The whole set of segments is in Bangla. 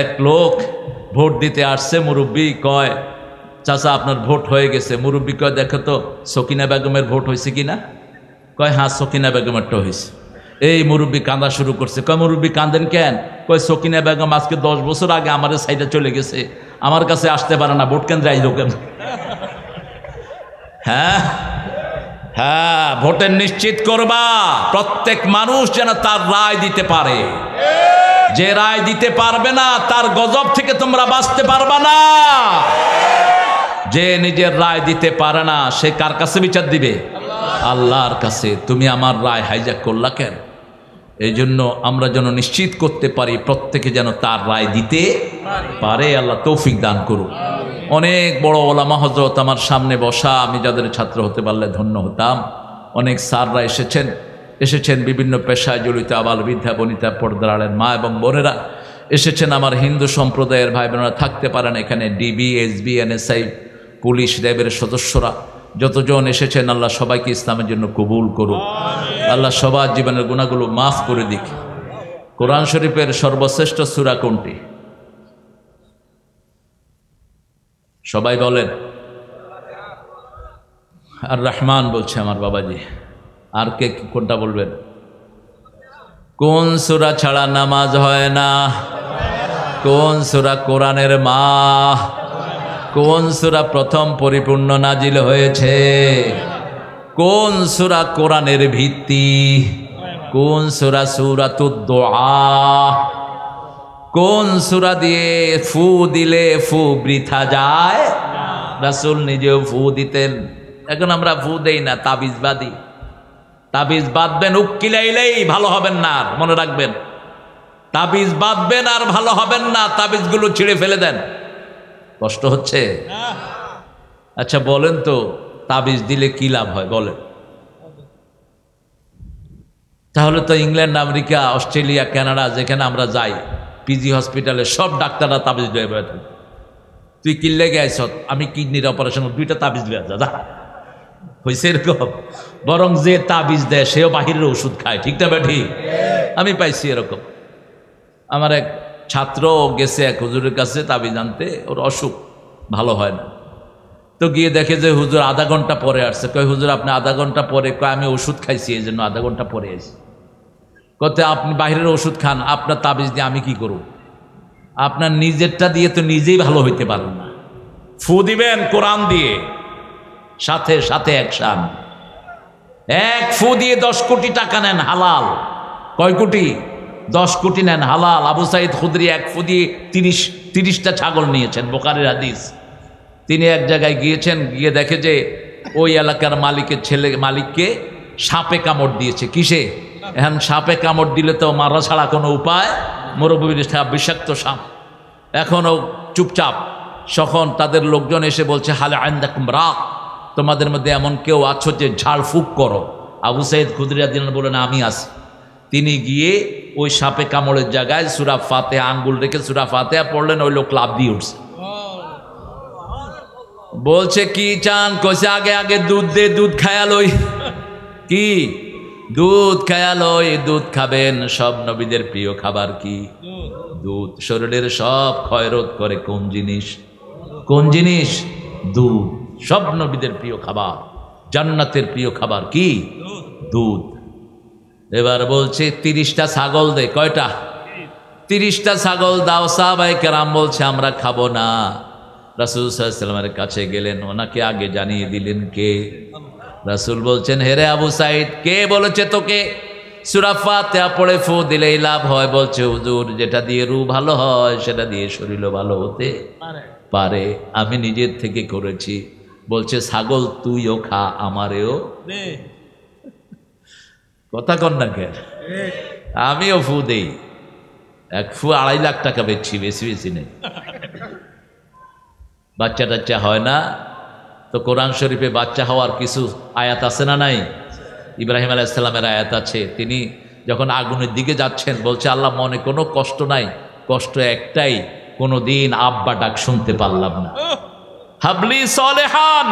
এক লোক ভোট দিতে আসছে মুরব্বী কয় চাচা আপনার ভোট হয়ে গেছে মুরব্বী কয় দেখো তো সকিনা বেগমের ভোট হয়েছে কি না কয় হ্যাঁ সকিনা বেগমেরটা হয়েছে এই মুরব্বী কাঁদা শুরু করছে কয় মুরব্বী কাঁদেন কেন কয় সকিনা বেগম আজকে দশ বছর আগে আমার সাইডে চলে গেছে আমার কাছে আসতে পারে না ভোট কেন্দ্রে আইল কেন হ্যাঁ হ্যাঁ ভোটের নিশ্চিত করবা প্রত্যেক মানুষ যেন তার রায় দিতে পারে যে রায় দিতে পারবে না তার গজব থেকে তোমরা বাঁচতে পারবা না যে নিজের রায় দিতে পারে না সে কার কাছে বিচার দিবে আল্লাহর কাছে তুমি আমার রায় হাইজাক করলা কেন এই জন্য আমরা যেন নিশ্চিত করতে পারি প্রত্যেকে যেন তার রায় দিতে পারে আল্লাহ তৌফিক দান করুক অনেক বড় ওলামা হজরত আমার সামনে বসা আমি যাদের ছাত্র হতে পারলে ধন্য হতাম অনেক স্যাররা এসেছেন এসেছেন বিভিন্ন পেশায় জড়িত আবাল বৃদ্ধা বনিতা পর্দারালের মা এবং বোনেরা এসেছেন আমার হিন্দু সম্প্রদায়ের ভাই বোনেরা থাকতে পারেন এখানে ডিবি এসবি এনএসআই পুলিশ র্যাবের সদস্যরা যতজন এসেছেন আল্লাহ সবাইকে ইসলামের জন্য কবুল করুক আল্লাহ সবার জীবনের গুণাগুলো মাফ করে দিক কোরআন শরীফের সর্বশ্রেষ্ঠ সুরা কোনটি সবাই বলেন আর রহমান বলছে আমার বাবাজি আর কে কোনটা বলবেন কোন সুরা ছাড়া নামাজ হয় না কোন সুরা কোরআনের মা কোন সুরা প্রথম পরিপূর্ণ নাজিল হয়েছে কোন সুরা কোরআনের ভিত্তি কোন সুরা সুরা দোয়া কোন সুরা দিয়ে ফু দিলে ফু বৃথা যায় রাসুল নিজেও ফু দিতেন এখন আমরা ফু দেই না তাবিজবাদী তাবিজ বাঁধবেন উক্কিলাইলেই ভালো হবেন না আর মনে রাখবেন তাবিজ বাঁধবেন আর ভালো হবেন না তাবিজগুলো ছিঁড়ে ফেলে দেন কষ্ট হচ্ছে আচ্ছা বলেন তো তাবিজ দিলে কি লাভ হয় বলেন তাহলে তো ইংল্যান্ড আমেরিকা অস্ট্রেলিয়া কানাডা যেখানে আমরা যাই পিজি হসপিটালে সব ডাক্তাররা তাবিজ লয়ে তুই কিনলে গেছ আমি কিডনির অপারেশন দুইটা তাবিজ লয়ে যা হয়েছে এরকম বরং যে তাবিজ দেয় সেও বাহিরের ওষুধ খায় ঠিক না ঠিক আমি পাইছি এরকম আমার এক ছাত্র গেছে এক হুজুরের কাছে তাবিজ আনতে ওর অসুখ ভালো হয় না তো গিয়ে দেখে যে হুজুর আধা ঘন্টা পরে আসছে কয় হুজুর আপনি আধা ঘন্টা পরে কয় আমি ওষুধ খাইছি এই জন্য আধা ঘন্টা পরে আসি কত আপনি বাহিরের ওষুধ খান আপনার তাবিজ দিয়ে আমি কি করব আপনার নিজেরটা দিয়ে তো নিজেই ভালো হইতে পারেন না ফু দিবেন কোরআন দিয়ে সাথে সাথে একশান এক ফু দিয়ে দশ কোটি টাকা নেন হালাল কয় কোটি দশ কোটি নেন হালাল আবু সাইদ খুদ্রি এক ফু দিয়ে তিরিশ তিরিশটা ছাগল নিয়েছেন বোকারের হাদিস তিনি এক জায়গায় গিয়েছেন গিয়ে দেখে যে ওই এলাকার মালিকের ছেলে মালিককে সাপে কামড় দিয়েছে কিসে এখন সাপে কামড় দিলে তো মারা ছাড়া কোনো উপায় মরুভূমির সাপ হ্যাঁ, বিষাক্ত সাপ এখনও চুপচাপ সখন তাদের লোকজন এসে বলছে হালে আইন দেখ রাখ তোমাদের মধ্যে এমন কেউ আছো যে ফুক করো আবু সাইদ খুদরিয়া দিন না আমি আছি তিনি গিয়ে ওই সাপে কামড়ের জায়গায় সুরা ফাতে আঙ্গুল রেখে সুরা ফাতে পড়লেন ওই লোক লাভ দিয়ে উঠছে বলছে কি চান কইছে আগে আগে দুধ দে দুধ খায়াল ওই কি দুধ খায়াল ওই দুধ খাবেন সব নবীদের প্রিয় খাবার কি দুধ শরীরের সব ক্ষয় রোধ করে কোন জিনিস কোন জিনিস দুধ সব নবীদের প্রিয় খাবার জান্নাতের প্রিয় খাবার কি দুধ এবার বলছে তিরিশটা ছাগল দে কয়টা তিরিশটা ছাগল দাও সাহাবাই কেরাম বলছে আমরা খাবো না রাসুলের কাছে গেলেন ওনাকে আগে জানিয়ে দিলেন কে রাসুল বলছেন হেরে আবু সাইদ কে বলেছে তোকে সুরাফা তেয়া পড়ে ফু দিলেই লাভ হয় বলছে হুজুর যেটা দিয়ে রু ভালো হয় সেটা দিয়ে শরীরও ভালো হতে পারে আমি নিজের থেকে করেছি বলছে ছাগল তুইও খা আমারেও কথা কন না কেন আমিও ফু দেই এক ফু আড়াই লাখ টাকা বেচছি বেশি বেশি নেই বাচ্চা টাচ্চা হয় না তো কোরআন শরীফে বাচ্চা হওয়ার কিছু আয়াত আছে না নাই ইব্রাহিম আলাইসাল্লামের আয়াত আছে তিনি যখন আগুনের দিকে যাচ্ছেন বলছে আল্লাহ মনে কোনো কষ্ট নাই কষ্ট একটাই কোনো দিন আব্বা ডাক শুনতে পারলাম না হাবলি সলেহান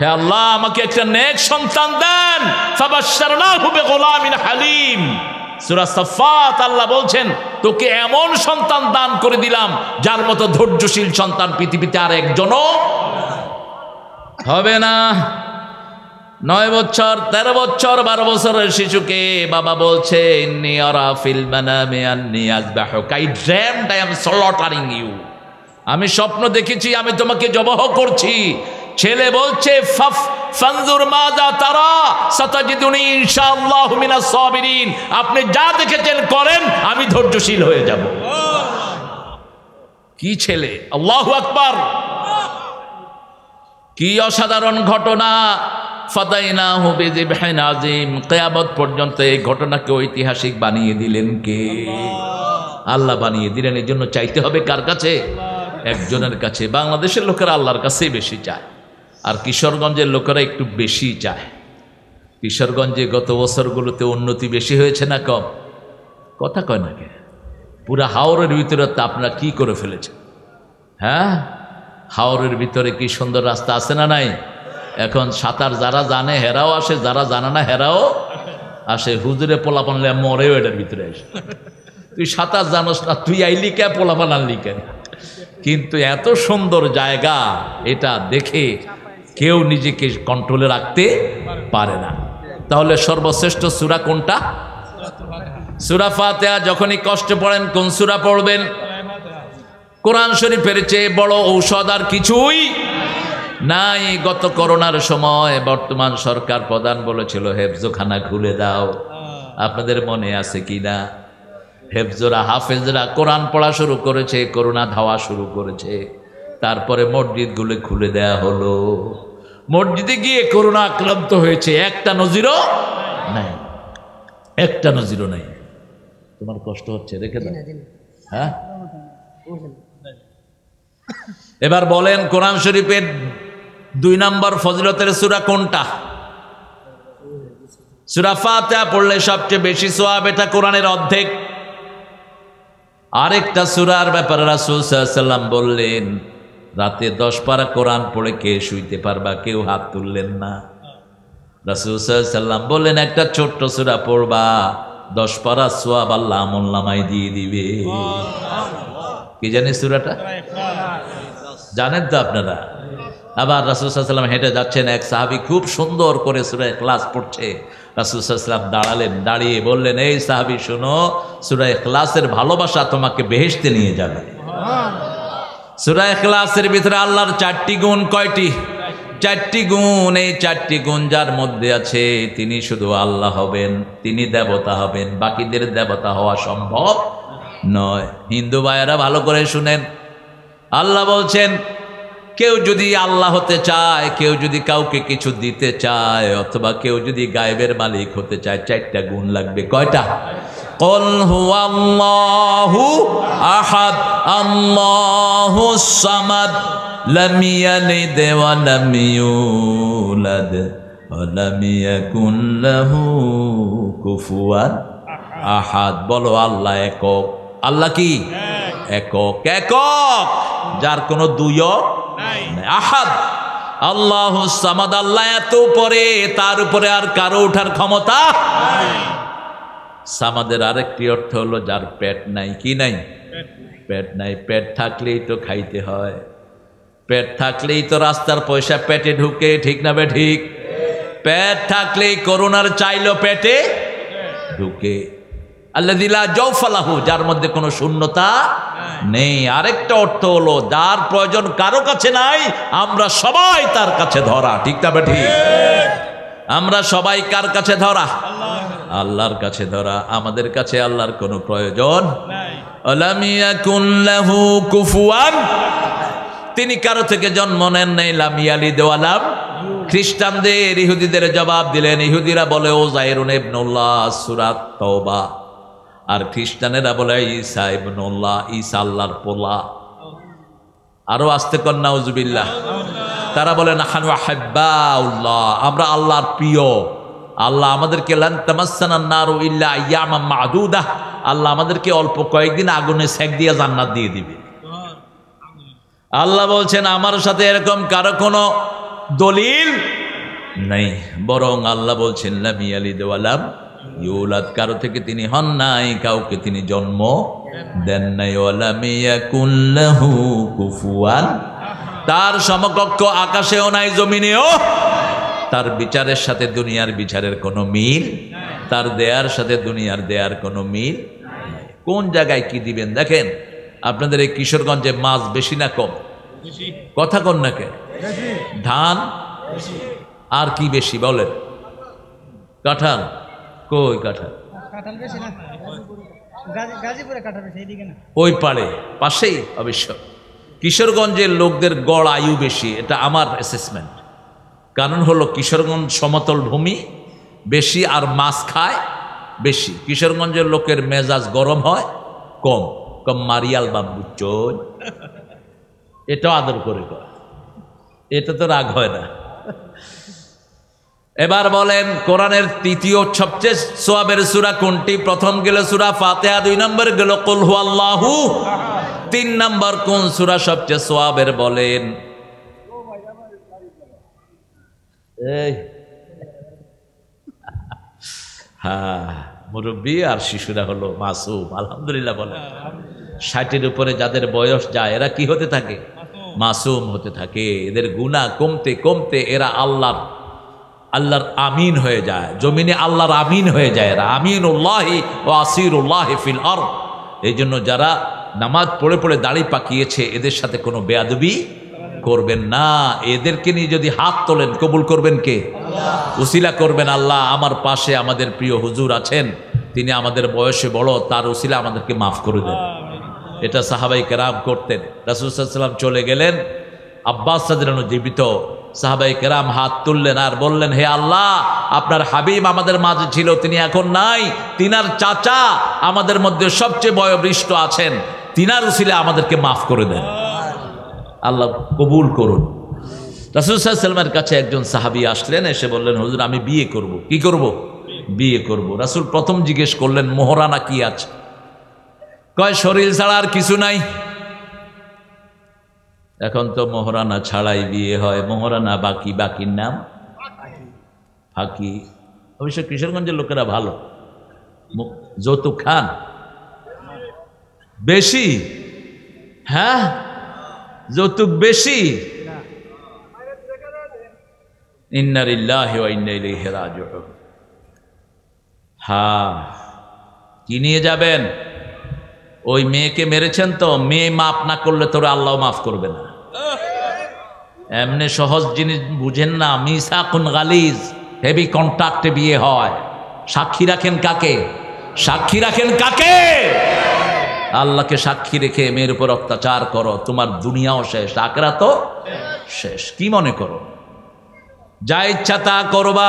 হে আল্লাহ আমাকে একটা নেক সন্তান দেন গোলামিন হালিম সুরা আল্লাহ বলছেন তোকে এমন সন্তান দান করে দিলাম যার মতো ধৈর্যশীল সন্তান পৃথিবীতে আর একজনও হবে না নয় বছর তেরো বছর বারো বছরের শিশুকে বাবা বলছে I dreamt I am slaughtering you আমি স্বপ্ন দেখেছি আমি তোমাকে জবহ করছি ছেলে বলছে আপনি যা দেখেছেন করেন আমি ধৈর্যশীল হয়ে যাব কি ছেলে আল্লাহ আকবার কি অসাধারণ ঘটনা আজিম পর্যন্ত এই ঘটনাকে ঐতিহাসিক বানিয়ে দিলেন কে আল্লাহ বানিয়ে দিলেন এই জন্য চাইতে হবে কার কাছে একজনের কাছে বাংলাদেশের লোকেরা আল্লাহর কাছেই বেশি চায় আর কিশোরগঞ্জের লোকেরা একটু বেশি চায় কিশোরগঞ্জে গত বছরগুলোতে উন্নতি বেশি হয়েছে না কম কথা কয় না কে পুরা হাওরের ভিতরে তা আপনারা কী করে ফেলেছেন হ্যাঁ হাওরের ভিতরে কি সুন্দর রাস্তা আছে না নাই এখন সাঁতার যারা জানে হেরাও আসে যারা জানে না হেরাও আসে হুজুরে পোলাপান মরেও এটার ভিতরে আসে তুই সাঁতার জানোস না তুই আইলি কে পোলাপান আনলি কে কিন্তু এত সুন্দর জায়গা এটা দেখে কেউ নিজেকে কন্ট্রোলে রাখতে পারে না তাহলে সর্বশ্রেষ্ঠ সুরা কোনটা সুরা ফাতেয়া যখনই কষ্ট পড়েন কোন সুরা পড়বেন কোরআন শরীফের চেয়ে বড় ঔষধ আর কিছুই নাই গত করোনার সময় বর্তমান সরকার প্রধান বলেছিল হেফজোখানা খুলে দাও আপনাদের মনে আছে কি না হেফজোরা হাফেজরা কোরআন পড়া শুরু করেছে করোনা ধাওয়া শুরু করেছে তারপরে মসজিদগুলো খুলে দেয়া হলো মসজিদে গিয়ে করোনা আক্রান্ত হয়েছে একটা নজিরও নাই একটা নজিরও নাই তোমার কষ্ট হচ্ছে রেখে দাও হ্যাঁ এবার বলেন কোরআন শরীফের দুই নম্বর ফজিলতের সুরা কোনটা সুরা ফাতে পড়লে সবচেয়ে বেশি সোয়াব এটা কোরআনের অর্ধেক আরেকটা সুরার ব্যাপারে রাসুল সাল্লাম বললেন রাতে দশ পারা কোরআন পড়ে কে শুইতে পারবা কেউ হাত তুললেন না রাসুল সাল্লাম বললেন একটা ছোট্ট সুরা পড়বা দশ পারা সোয়াব আল্লাহ আমল্লামাই দিয়ে দিবে কি জানি সুরাটা জানেন তো আপনারা আবার রাসুল সাল্লাম হেঁটে যাচ্ছেন এক সাহাবি খুব সুন্দর করে সুরায় ক্লাস পড়ছে রাসুলসাল্লাম দাঁড়ালেন দাঁড়িয়ে বললেন এই সাহাবি শোনো সুরায় ক্লাসের ভালোবাসা তোমাকে বেহেসতে নিয়ে যাবে সুরায় ক্লাসের ভিতরে আল্লাহর চারটি গুণ কয়টি চারটি গুণ এই চারটি গুণ যার মধ্যে আছে তিনি শুধু আল্লাহ হবেন তিনি দেবতা হবেন বাকিদের দেবতা হওয়া সম্ভব নয় হিন্দু ভাইয়েরা ভালো করে শুনেন আল্লাহ বলছেন কেউ যদি আল্লাহ হতে চায় কেউ যদি কাউকে কিছু দিতে চায় অথবা কেউ যদি গায়েবের মালিক হতে চায় চারটা গুণ লাগবে কয়টা আহাদ সামাদ আহাদ বলো আল্লাহ একক আল্লাহ কি একক একক যার কোনো দুইয়ক মানে আহাদ আল্লাহ সামাদ আল্লাহ এত পরে তার উপরে আর কারো ওঠার ক্ষমতা সামাদের আরেকটি অর্থ হলো যার পেট নাই কি নাই পেট নাই পেট থাকলেই তো খাইতে হয় পেট থাকলেই তো রাস্তার পয়সা পেটে ঢুকে ঠিক না বে ঠিক পেট থাকলেই করোনার চাইল পেটে ঢুকে আল্লাহ দিলা জৌফালাহু যার মধ্যে কোনো শূন্যতা নেই আরেকটা অর্থ হলো যার প্রয়োজন কারো কাছে নাই আমরা সবাই তার কাছে ধরা ঠিক তবে ঠিক আমরা সবাই কার কাছে ধরা আল্লাহর কাছে ধরা আমাদের কাছে আল্লাহর কোনো প্রয়োজন কুফুয়ান তিনি কারো থেকে জন্ম নেন নাই লামিয়ালি দেওয়ালাম খ্রিস্টানদের ইহুদিদের জবাব দিলেন ইহুদিরা বলে ও জাহরুন ইবনুল্লাহ সুরাত আর খ্রিস্টানেরা বলে ঈসা ইবনুল্লাহ ঈসা আল্লাহর পোলা আরো আসতে কর নাউজবিল্লাহ তারা বলেন হানু উল্লাহ আমরা আল্লাহর প্রিয় আল্লাহ আমাদেরকে আল্লাহ আমাদেরকে অল্প কয়েকদিন আগুনে সেক দিয়ে জান্নাত দিয়ে দিবে আল্লাহ বলছেন আমার সাথে এরকম কারো কোনো দলিল নেই বরং আল্লাহ বলছেন লামি আলী দেওয়ালাম ইউলাদ কারো থেকে তিনি হন নাই কাউকে তিনি জন্ম দেন নাই ওয়ালামিয়াকুল্লাহু তার সমকক্ষ আকাশেও নাই জমিনেও তার বিচারের সাথে দুনিয়ার বিচারের কোনো মিল তার দেয়ার সাথে দুনিয়ার দেয়ার কোনো মিল কোন জায়গায় কি দিবেন দেখেন আপনাদের এই কিশোরগঞ্জে মাছ বেশি না কম কথা কন না কে ধান আর কি বেশি বলেন কাঁঠাল কই কাঁঠাল ওই পাশেই অবশ্য কিশোরগঞ্জের লোকদের গড় আয়ু বেশি এটা আমার অ্যাসেসমেন্ট কারণ হলো কিশোরগঞ্জ সমতল ভূমি বেশি আর মাছ খায় বেশি কিশোরগঞ্জের লোকের মেজাজ গরম হয় কম কম মারিয়াল বাবু চোর এটাও আদর করে কয় এটা তো রাগ হয় না এবার বলেন কোরআনের তৃতীয় সবচেয়ে সোয়াবের সুরা কোনটি প্রথম গেল সুরা ফাতেহা দুই নম্বর গেল কলহু তিন নম্বর কোন সুরা সবচেয়ে সোয়াবের বলেন মুরব্বী আর শিশুরা হলো মাসুম আলহামদুলিল্লাহ বলেন ষাটের উপরে যাদের বয়স যায় এরা কি হতে থাকে মাসুম হতে থাকে এদের গুণা কমতে কমতে এরা আল্লাহ আল্লাহর আমিন হয়ে যায় জমিনে আল্লাহর আমিন হয়ে যায় এরা আমিন উল্লাহ ও আসির উল্লাহ ফিল আর এই জন্য যারা নামাজ পড়ে পড়ে দাড়ি পাকিয়েছে এদের সাথে কোনো বেয়াদবি করবেন না এদেরকে নিয়ে যদি হাত তোলেন কবুল করবেন কে উসিলা করবেন আল্লাহ আমার পাশে আমাদের প্রিয় হুজুর আছেন তিনি আমাদের বয়সে বড় তার উসিলা আমাদেরকে মাফ করে দেন এটা সাহাবাই কেরাম করতেন রাসুল সাল্লাম চলে গেলেন আব্বাস সাদরানু জীবিত সাহাবাই কেরাম হাত তুললেন আর বললেন হে আল্লাহ আপনার হাবিব আমাদের মাঝে ছিল তিনি এখন নাই তিনার চাচা আমাদের মধ্যে সবচেয়ে বয়োবৃষ্ট আছেন তিনার উসিলে আমাদেরকে মাফ করে দেন আল্লাহ কবুল করুন রাসুলসাল্লামের কাছে একজন সাহাবি আসলেন এসে বললেন হুজুর আমি বিয়ে করব কি করব বিয়ে করব রাসুল প্রথম জিজ্ঞেস করলেন মোহরানা কি আছে কয় শরীর ছাড়া আর কিছু নাই এখন তো মোহরানা ছাড়াই বিয়ে হয় মোহরানা বাকি বাকির নাম ফাঁকি অবশ্য কিশোরগঞ্জের লোকেরা ভালো যত খান বেশি হ্যাঁ যৌতুক বেশি হা হ্যাঁ। কি নিয়ে যাবেন ওই মেয়েকে মেরেছেন তো মেয়ে মাফ না করলে তোরা আল্লাহ মাফ করবে না এমনি সহজ জিনিস বুঝেন না মিসা কোন গালিজ হেভি কন্ট্রাক্টে বিয়ে হয় সাক্ষী রাখেন কাকে সাক্ষী রাখেন কাকে আল্লাহকে সাক্ষী রেখে মেয়ের উপর অত্যাচার করো তোমার দুনিয়াও শেষ আকরা তো শেষ কি মনে করো যা ইচ্ছা তা করবা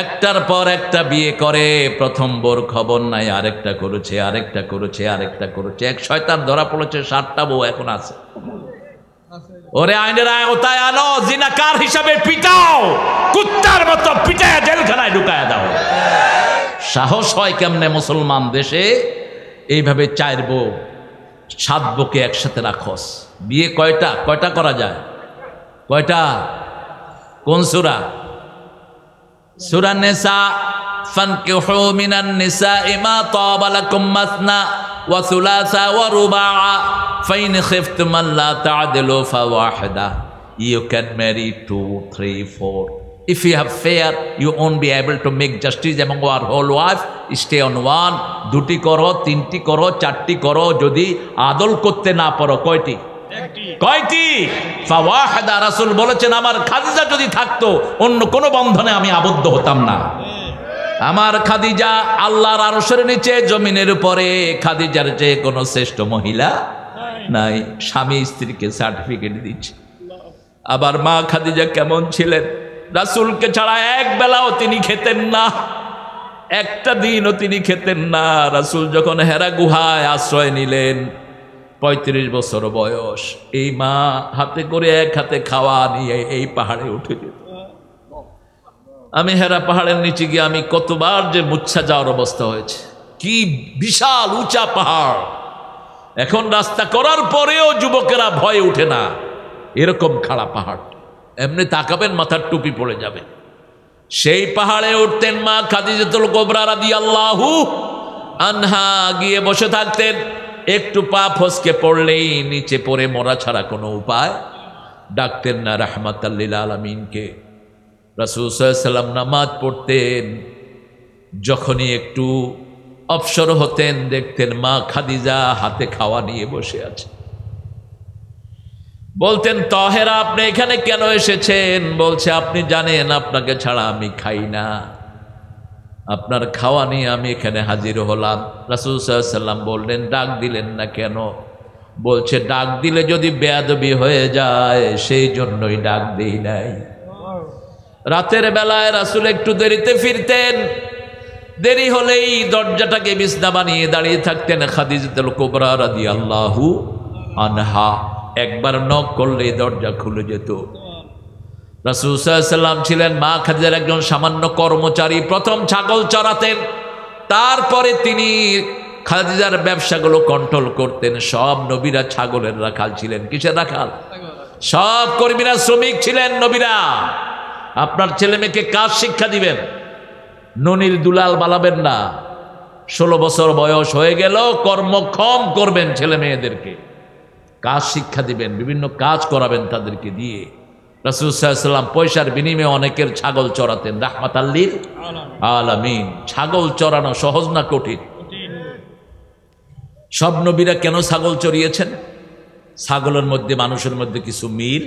একটার পর একটা বিয়ে করে প্রথম বোর খবর নাই আরেকটা করেছে আরেকটা করেছে আরেকটা করেছে এক শয়তান ধরা পড়েছে সাতটা বউ এখন আছে ওরে আইনের আলো আনো জিনাকার হিসাবে পিটাও কুত্তার মতো পিটায় জেলখানায় ঢুকায় দাও সাহস হয় কেমনে মুসলমান দেশে এইভাবে চার বউ সাত বউকে একসাথে রাখস বিয়ে কয়টা কয়টা করা যায় কয়টা কোন সুরা সুরা নেশা فانكحوا من النساء ما طاب لكم مثنى وثلاثا ورباعا فإن خفتم ألا تعدلوا فواحدة you can marry two three four if you have fair you won't be able to make justice among your whole wife stay on one দুটি করো তিনটি করো চারটি করো যদি আদল করতে না পারো কয়টি কয়টি ফাওয়াহাদা রাসূল বলেছেন আমার খাদিজা যদি থাকতো অন্য কোনো বন্ধনে আমি আবদ্ধ হতাম না আমার খাদিজা আল্লাহর নিচে জমিনের উপরে খাদিজার যে কোনো শ্রেষ্ঠ মহিলা নাই স্বামী স্ত্রীকে সার্টিফিকেট দিচ্ছে আবার মা খাদিজা কেমন ছিলেন রাসুলকে ছাড়া এক বেলাও তিনি খেতেন না একটা দিনও তিনি খেতেন না রাসুল যখন হেরা গুহায় আশ্রয় নিলেন পঁয়ত্রিশ বছর বয়স এই মা হাতে করে এক হাতে খাওয়া নিয়ে এই পাহাড়ে উঠে যেত আমি হেরা পাহাড়ের নিচে গিয়ে আমি কতবার যে মুচ্ছা যাওয়ার অবস্থা হয়েছে কি বিশাল উঁচা পাহাড় এখন রাস্তা করার পরেও যুবকেরা ভয়ে উঠে না এরকম খাড়া পাহাড় এমনি তাকাবেন মাথার টুপি পড়ে যাবে সেই পাহাড়ে উঠতেন মা খাদিজাতুল কোবরা রাদি আল্লাহু আনহা গিয়ে বসে থাকতেন একটু পা ফসকে পড়লেই নিচে পড়ে মরা ছাড়া কোনো উপায় ডাকতেন না রাহমাতাল্লিল আলমিনকে রাসুসাল্লাম নামাজ পড়তেন যখনই একটু অবসর হতেন দেখতেন মা খাদিজা হাতে খাওয়া নিয়ে বসে আছে বলতেন তহেরা আপনি এখানে কেন এসেছেন বলছে আপনি জানেন আপনাকে ছাড়া আমি খাই না আপনার খাওয়া নিয়ে আমি এখানে হাজির হলাম রাসুল সাল্লাম বললেন ডাক দিলেন না কেন বলছে ডাক দিলে যদি বেয়াদবি হয়ে যায় সেই জন্যই ডাক দিই নাই রাতের বেলায় রাসুল একটু দেরিতে ফিরতেন দেরি হলেই দরজাটাকে বিছনা বানিয়ে দাঁড়িয়ে থাকতেন খাদিজাতুল কোবরা রাদি আল্লাহু আনহা একবার নখ করলেই দরজা খুলে যেত রাসুসাল্লাম ছিলেন মা খাদিজার একজন সামান্য কর্মচারী প্রথম ছাগল চড়াতেন তারপরে তিনি খাদিজার ব্যবসাগুলো কন্ট্রোল করতেন সব নবীরা ছাগলের রাখাল ছিলেন কিসের রাখাল সব কর্মীরা শ্রমিক ছিলেন নবীরা আপনার ছেলে মেয়েকে কাজ শিক্ষা দিবেন ননির দুলাল বালাবেন না ষোলো বছর বয়স হয়ে গেল কর্মক্ষম করবেন ছেলে মেয়েদেরকে কাজ শিক্ষা দিবেন বিভিন্ন কাজ করাবেন তাদেরকে দিয়ে রাসুলসাল্লাম পয়সার বিনিময়ে অনেকের ছাগল চড়াতেন রাহমাত আল্লির আলামিন ছাগল চড়ানো সহজ না কঠিন সব নবীরা কেন ছাগল চড়িয়েছেন ছাগলের মধ্যে মানুষের মধ্যে কিছু মিল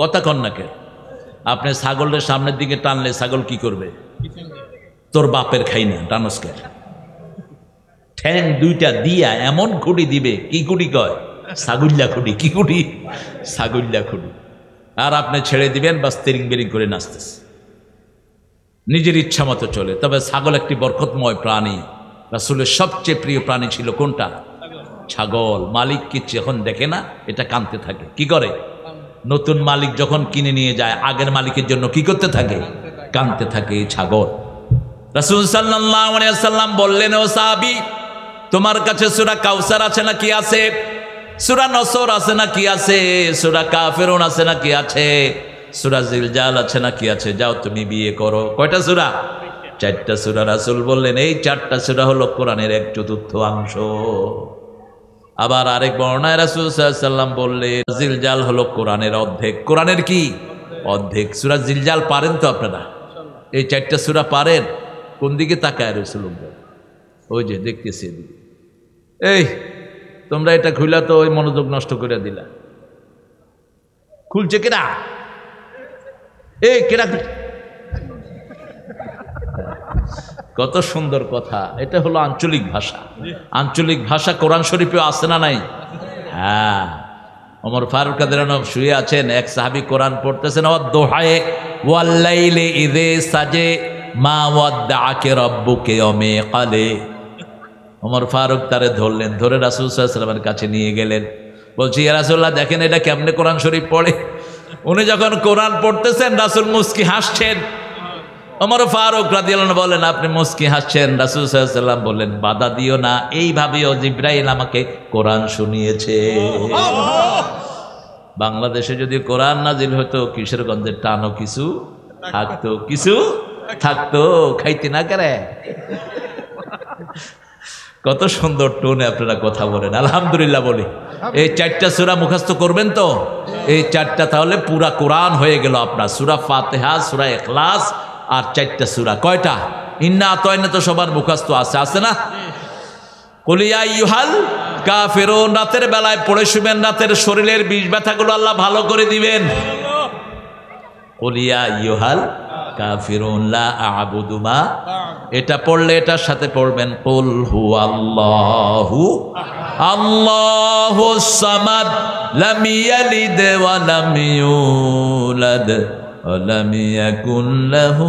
কথা কন্যাকে আপনি ছাগলের সামনের দিকে টানলে ছাগল কি করবে তোর বাপের খাই না টানসকে ঠ্যাং দুইটা দিয়া এমন খুঁটি দিবে কি খুঁটি কয় ছাগুল্লা খুঁটি কি খুঁটি ছাগুল্লা খুঁটি আর আপনি ছেড়ে দিবেন বা স্তেরিং বেরিং করে নাচতেছে নিজের ইচ্ছা মতো চলে তবে ছাগল একটি বরকতময় প্রাণী রাসুলের সবচেয়ে প্রিয় প্রাণী ছিল কোনটা ছাগল মালিক কি যখন দেখে না এটা কানতে থাকে কি করে নতুন মালিক যখন কিনে নিয়ে যায় আগের মালিকের জন্য কি করতে থাকে কানতে থাকে ছাগল রাসুল সাল্লাম বললেন ও সাহাবি তোমার কাছে সুরা কাউসার আছে না কি আছে সুরা নসর আছে না কি আছে সুরা কাফেরুন আছে না কি আছে সুরা জিলজাল আছে না কি আছে যাও তুমি বিয়ে করো কয়টা সুরা চারটা সুরা রাসুল বললেন এই চারটা সুরা হলো কোরআনের এক চতুর্থ অংশ আবার আরেক বর্ণায় রাসুল সাল্লাম বললে জিলজাল হলো কোরআনের অর্ধেক কোরআনের কি অর্ধেক সুরা জিলজাল পারেন তো আপনারা এই চারটা সুরা পারেন কোন দিকে তাকায় রসুল ওই যে দেখতেছি এই তোমরা এটা খুলা তো ওই মনোযোগ নষ্ট করে দিলা খুলছে কেনা এ কেনা কত সুন্দর কথা এটা হলো আঞ্চলিক ভাষা আঞ্চলিক ভাষা কোরআন শরীফে আছে না নাই হ্যাঁ অমর ফারুক শুয়ে আছেন এক সাহাবি কোরআন পড়তেছেন ও দোহায়ে ওয়াল্লাইলে ইদে সাজে মা ওয়াদ্দা আকে রব্বুকে অমে কালে অমর ফারুক তারে ধরলেন ধরে রাসুল সাল্লামের কাছে নিয়ে গেলেন বলছি রাসুল্লাহ দেখেন এটা কেমনে কোরআন শরীফ পড়ে উনি যখন কোরআন পড়তেছেন রাসুল মুস্কি হাসছেন অমর ফারুক রাদিয়াল বলেন আপনি মুস্কি হাসছেন রাসুল সাল্লাম বললেন বাধা দিও না এইভাবেও জিব্রাইল আমাকে কোরআন শুনিয়েছে বাংলাদেশে যদি কোরআন নাজিল হতো কিশোরগঞ্জের টানও কিছু থাকতো কিছু থাকতো খাইতে না করে কত সুন্দর টোনে আপনারা কথা বলেন আলহামদুলিল্লাহ বলি এই চারটা সুরা মুখস্ত করবেন তো এই চারটা তাহলে পুরা কোরআন হয়ে গেল আপনার সুরা ফাতেহা সুরা এখলাস আর চারটা সুরা কয়টা ইন্না আতয়নে তো সবার মুখস্ত আছে আছে না কলিয়া ইউহাল কা ফেরোন রাতের বেলায় পড়ে শুবেন রাতের শরীরের বিষ ব্যথাগুলো আল্লাহ ভালো করে দিবেন কলিয়া ইউহাল কাফিরুন লা এটা পড়লে এটার সাথে পড়বেন কুল হু আল্লাহু আল্লাহু সামাদ লাম ইয়ালিদ ওয়া লাম ইউলাদ ওয়া লাম ইয়াকুন লাহু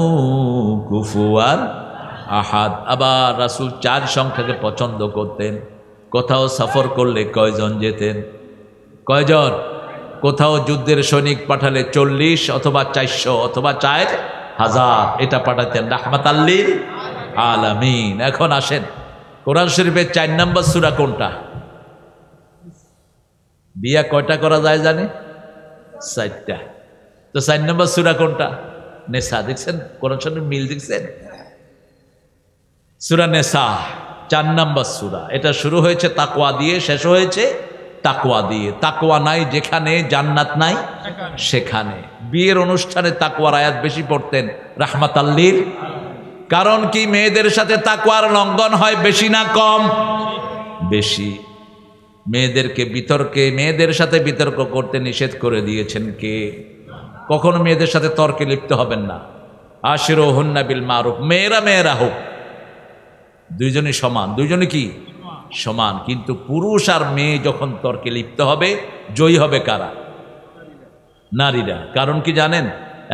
আহাদ আবার রাসুল চার সংখ্যাকে পছন্দ করতেন কোথাও সফর করলে কয়জন যেতেন কয়জন কোথাও যুদ্ধের সৈনিক পাঠালে চল্লিশ অথবা চারশো অথবা চার হাজার এটা পাঠাতেন রাহমাত আল্লিল আলামিন এখন আসেন কোরআন শরীফের চার নম্বর সুরা কোনটা বিয়া কয়টা করা যায় জানে চারটা তো চার নম্বর সুরা কোনটা নেশা দেখছেন কোরআন শরীফ মিল দেখছেন সুরা নেশা চার নম্বর সুরা এটা শুরু হয়েছে তাকোয়া দিয়ে শেষ হয়েছে তাকোয়া দিয়ে তাকোয়া নাই যেখানে জান্নাত নাই সেখানে বিয়ের অনুষ্ঠানে তাকুয়ার আয়াত বেশি পড়তেন রাহমাত আল্লির কারণ কি মেয়েদের সাথে তাকুয়ার লঙ্ঘন হয় বেশি না কম বেশি মেয়েদেরকে বিতর্কে মেয়েদের সাথে বিতর্ক করতে নিষেধ করে দিয়েছেন কে কখনো মেয়েদের সাথে তর্কে লিপ্ত হবেন না আশির হন্না বিল মারুফ মেয়েরা মেয়েরা হোক দুইজনই সমান দুইজনে কি সমান কিন্তু পুরুষ আর মেয়ে যখন তর্কে লিপ্ত হবে জয়ী হবে কারা নারীরা কারণ কি জানেন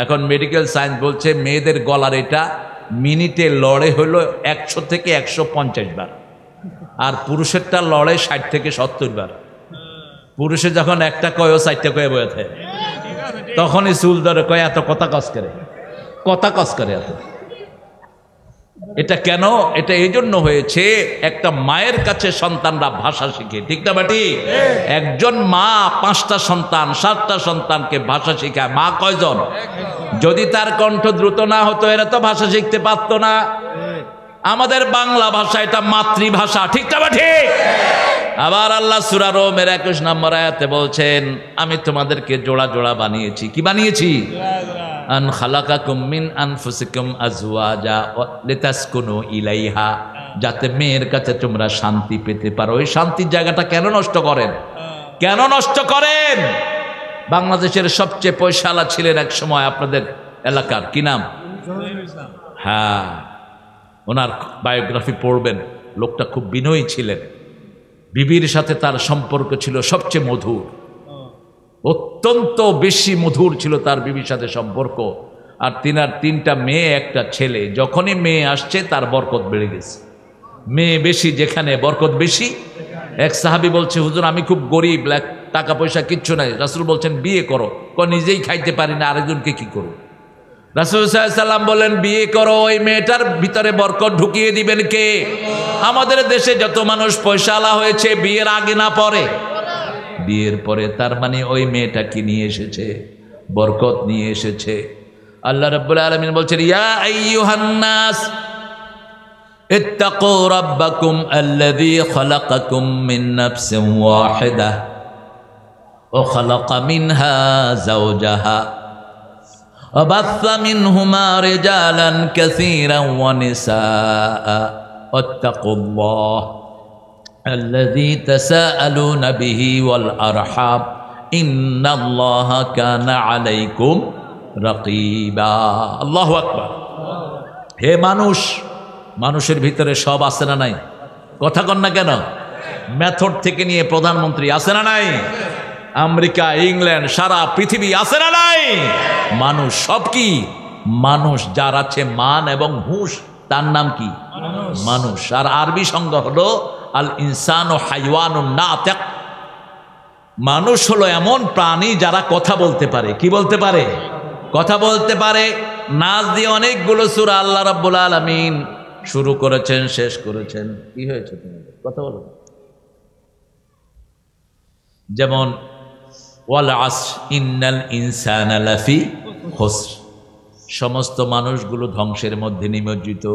এখন মেডিকেল সায়েন্স বলছে মেয়েদের গলার এটা মিনিটে লড়ে হলো একশো থেকে একশো পঞ্চাশ বার আর পুরুষেরটা লড়ে ষাট থেকে সত্তর বার পুরুষে যখন একটা কয়েও চারটা কয়ে বয়ে থাকে তখনই চুল ধরে কয়ে এত কথা কস করে কথা কস করে এত এটা কেন এটা এই জন্য হয়েছে একটা মায়ের কাছে সন্তানরা ভাষা শিখে ঠিক না বাটি একজন মা পাঁচটা সন্তান সাতটা সন্তানকে ভাষা শিখায় মা কয়জন যদি তার কণ্ঠ দ্রুত না হতো এরা তো ভাষা শিখতে পারতো না আমাদের বাংলা ভাষা এটা মাতৃভাষা ঠিক না বাটি আবার আল্লাহ সুরারো মেরা একুশ নম্বর আয়াতে বলছেন আমি তোমাদেরকে জোড়া জোড়া বানিয়েছি কি বানিয়েছি আন খালাকা কুমিন আনফুসিকুম আজওয়াজা লেতাসকুনু ইলাইহা যাতে মেয়ের কাছে তোমরা শান্তি পেতে পারো ওই শান্তির জায়গাটা কেন নষ্ট করেন কেন নষ্ট করেন বাংলাদেশের সবচেয়ে পয়সালা ছিলেন এক সময় আপনাদের এলাকার কি নাম হ্যাঁ ওনার বায়োগ্রাফি পড়বেন লোকটা খুব বিনয়ী ছিলেন বিবির সাথে তার সম্পর্ক ছিল সবচেয়ে মধুর অত্যন্ত বেশি মধুর ছিল তার বিবির সাথে সম্পর্ক আর তিনার তিনটা মেয়ে একটা ছেলে যখনই মেয়ে আসছে তার বরকত বেড়ে গেছে মেয়ে বেশি যেখানে বরকত বেশি এক সাহাবি বলছে হুজুর আমি খুব গরিব টাকা পয়সা কিচ্ছু নাই রাসুল বলছেন বিয়ে করো কো নিজেই খাইতে পারি না আরেকজনকে কি করো রাসুল সাল্লাম বলেন বিয়ে করো ওই মেয়েটার ভিতরে বরকত ঢুকিয়ে দিবেন কে আমাদের দেশে যত মানুষ পয়সা আলা হয়েছে বিয়ের আগে না পরে বিয়ের পরে তার মানে ওই মেয়েটাকে নিয়ে এসেছে বরকত নিয়ে এসেছে আল্লাহ রব্বুল আলমিন বলছেন ইয়াহান্নাস اتقوا ربكم الذي خلقكم من نفس واحده وخلق منها زوجها وبث منهما رجالا كثيرا ونساء اتقوا الله الذي تساءلون به والأرحام إن الله كان عليكم رقيبا الله أكبر হে মানুষ মানুষের ভিতরে সব আছে না নাই কথা কন না কেন মেথড থেকে নিয়ে প্রধানমন্ত্রী আছে না নাই আমেরিকা ইংল্যান্ড সারা পৃথিবী আছে না নাই মানুষ সব কি মানুষ যার আছে মান এবং হুঁশ তার নাম কি মানুষ আর আরবি সংজ্ঞা হলো আল ইনসান ও হাইওয়ান না মানুষ হলো এমন প্রাণী যারা কথা বলতে পারে কি বলতে পারে কথা বলতে পারে নাচ দিয়ে অনেকগুলো সুরা আল্লাহ রব্বুল আলমিন শুরু করেছেন শেষ করেছেন কি হয়েছে তোমাদের কথা বলো যেমন ওয়াল আস ইন্নাল ইনসান হোস সমস্ত মানুষগুলো ধ্বংসের মধ্যে নিমজ্জিত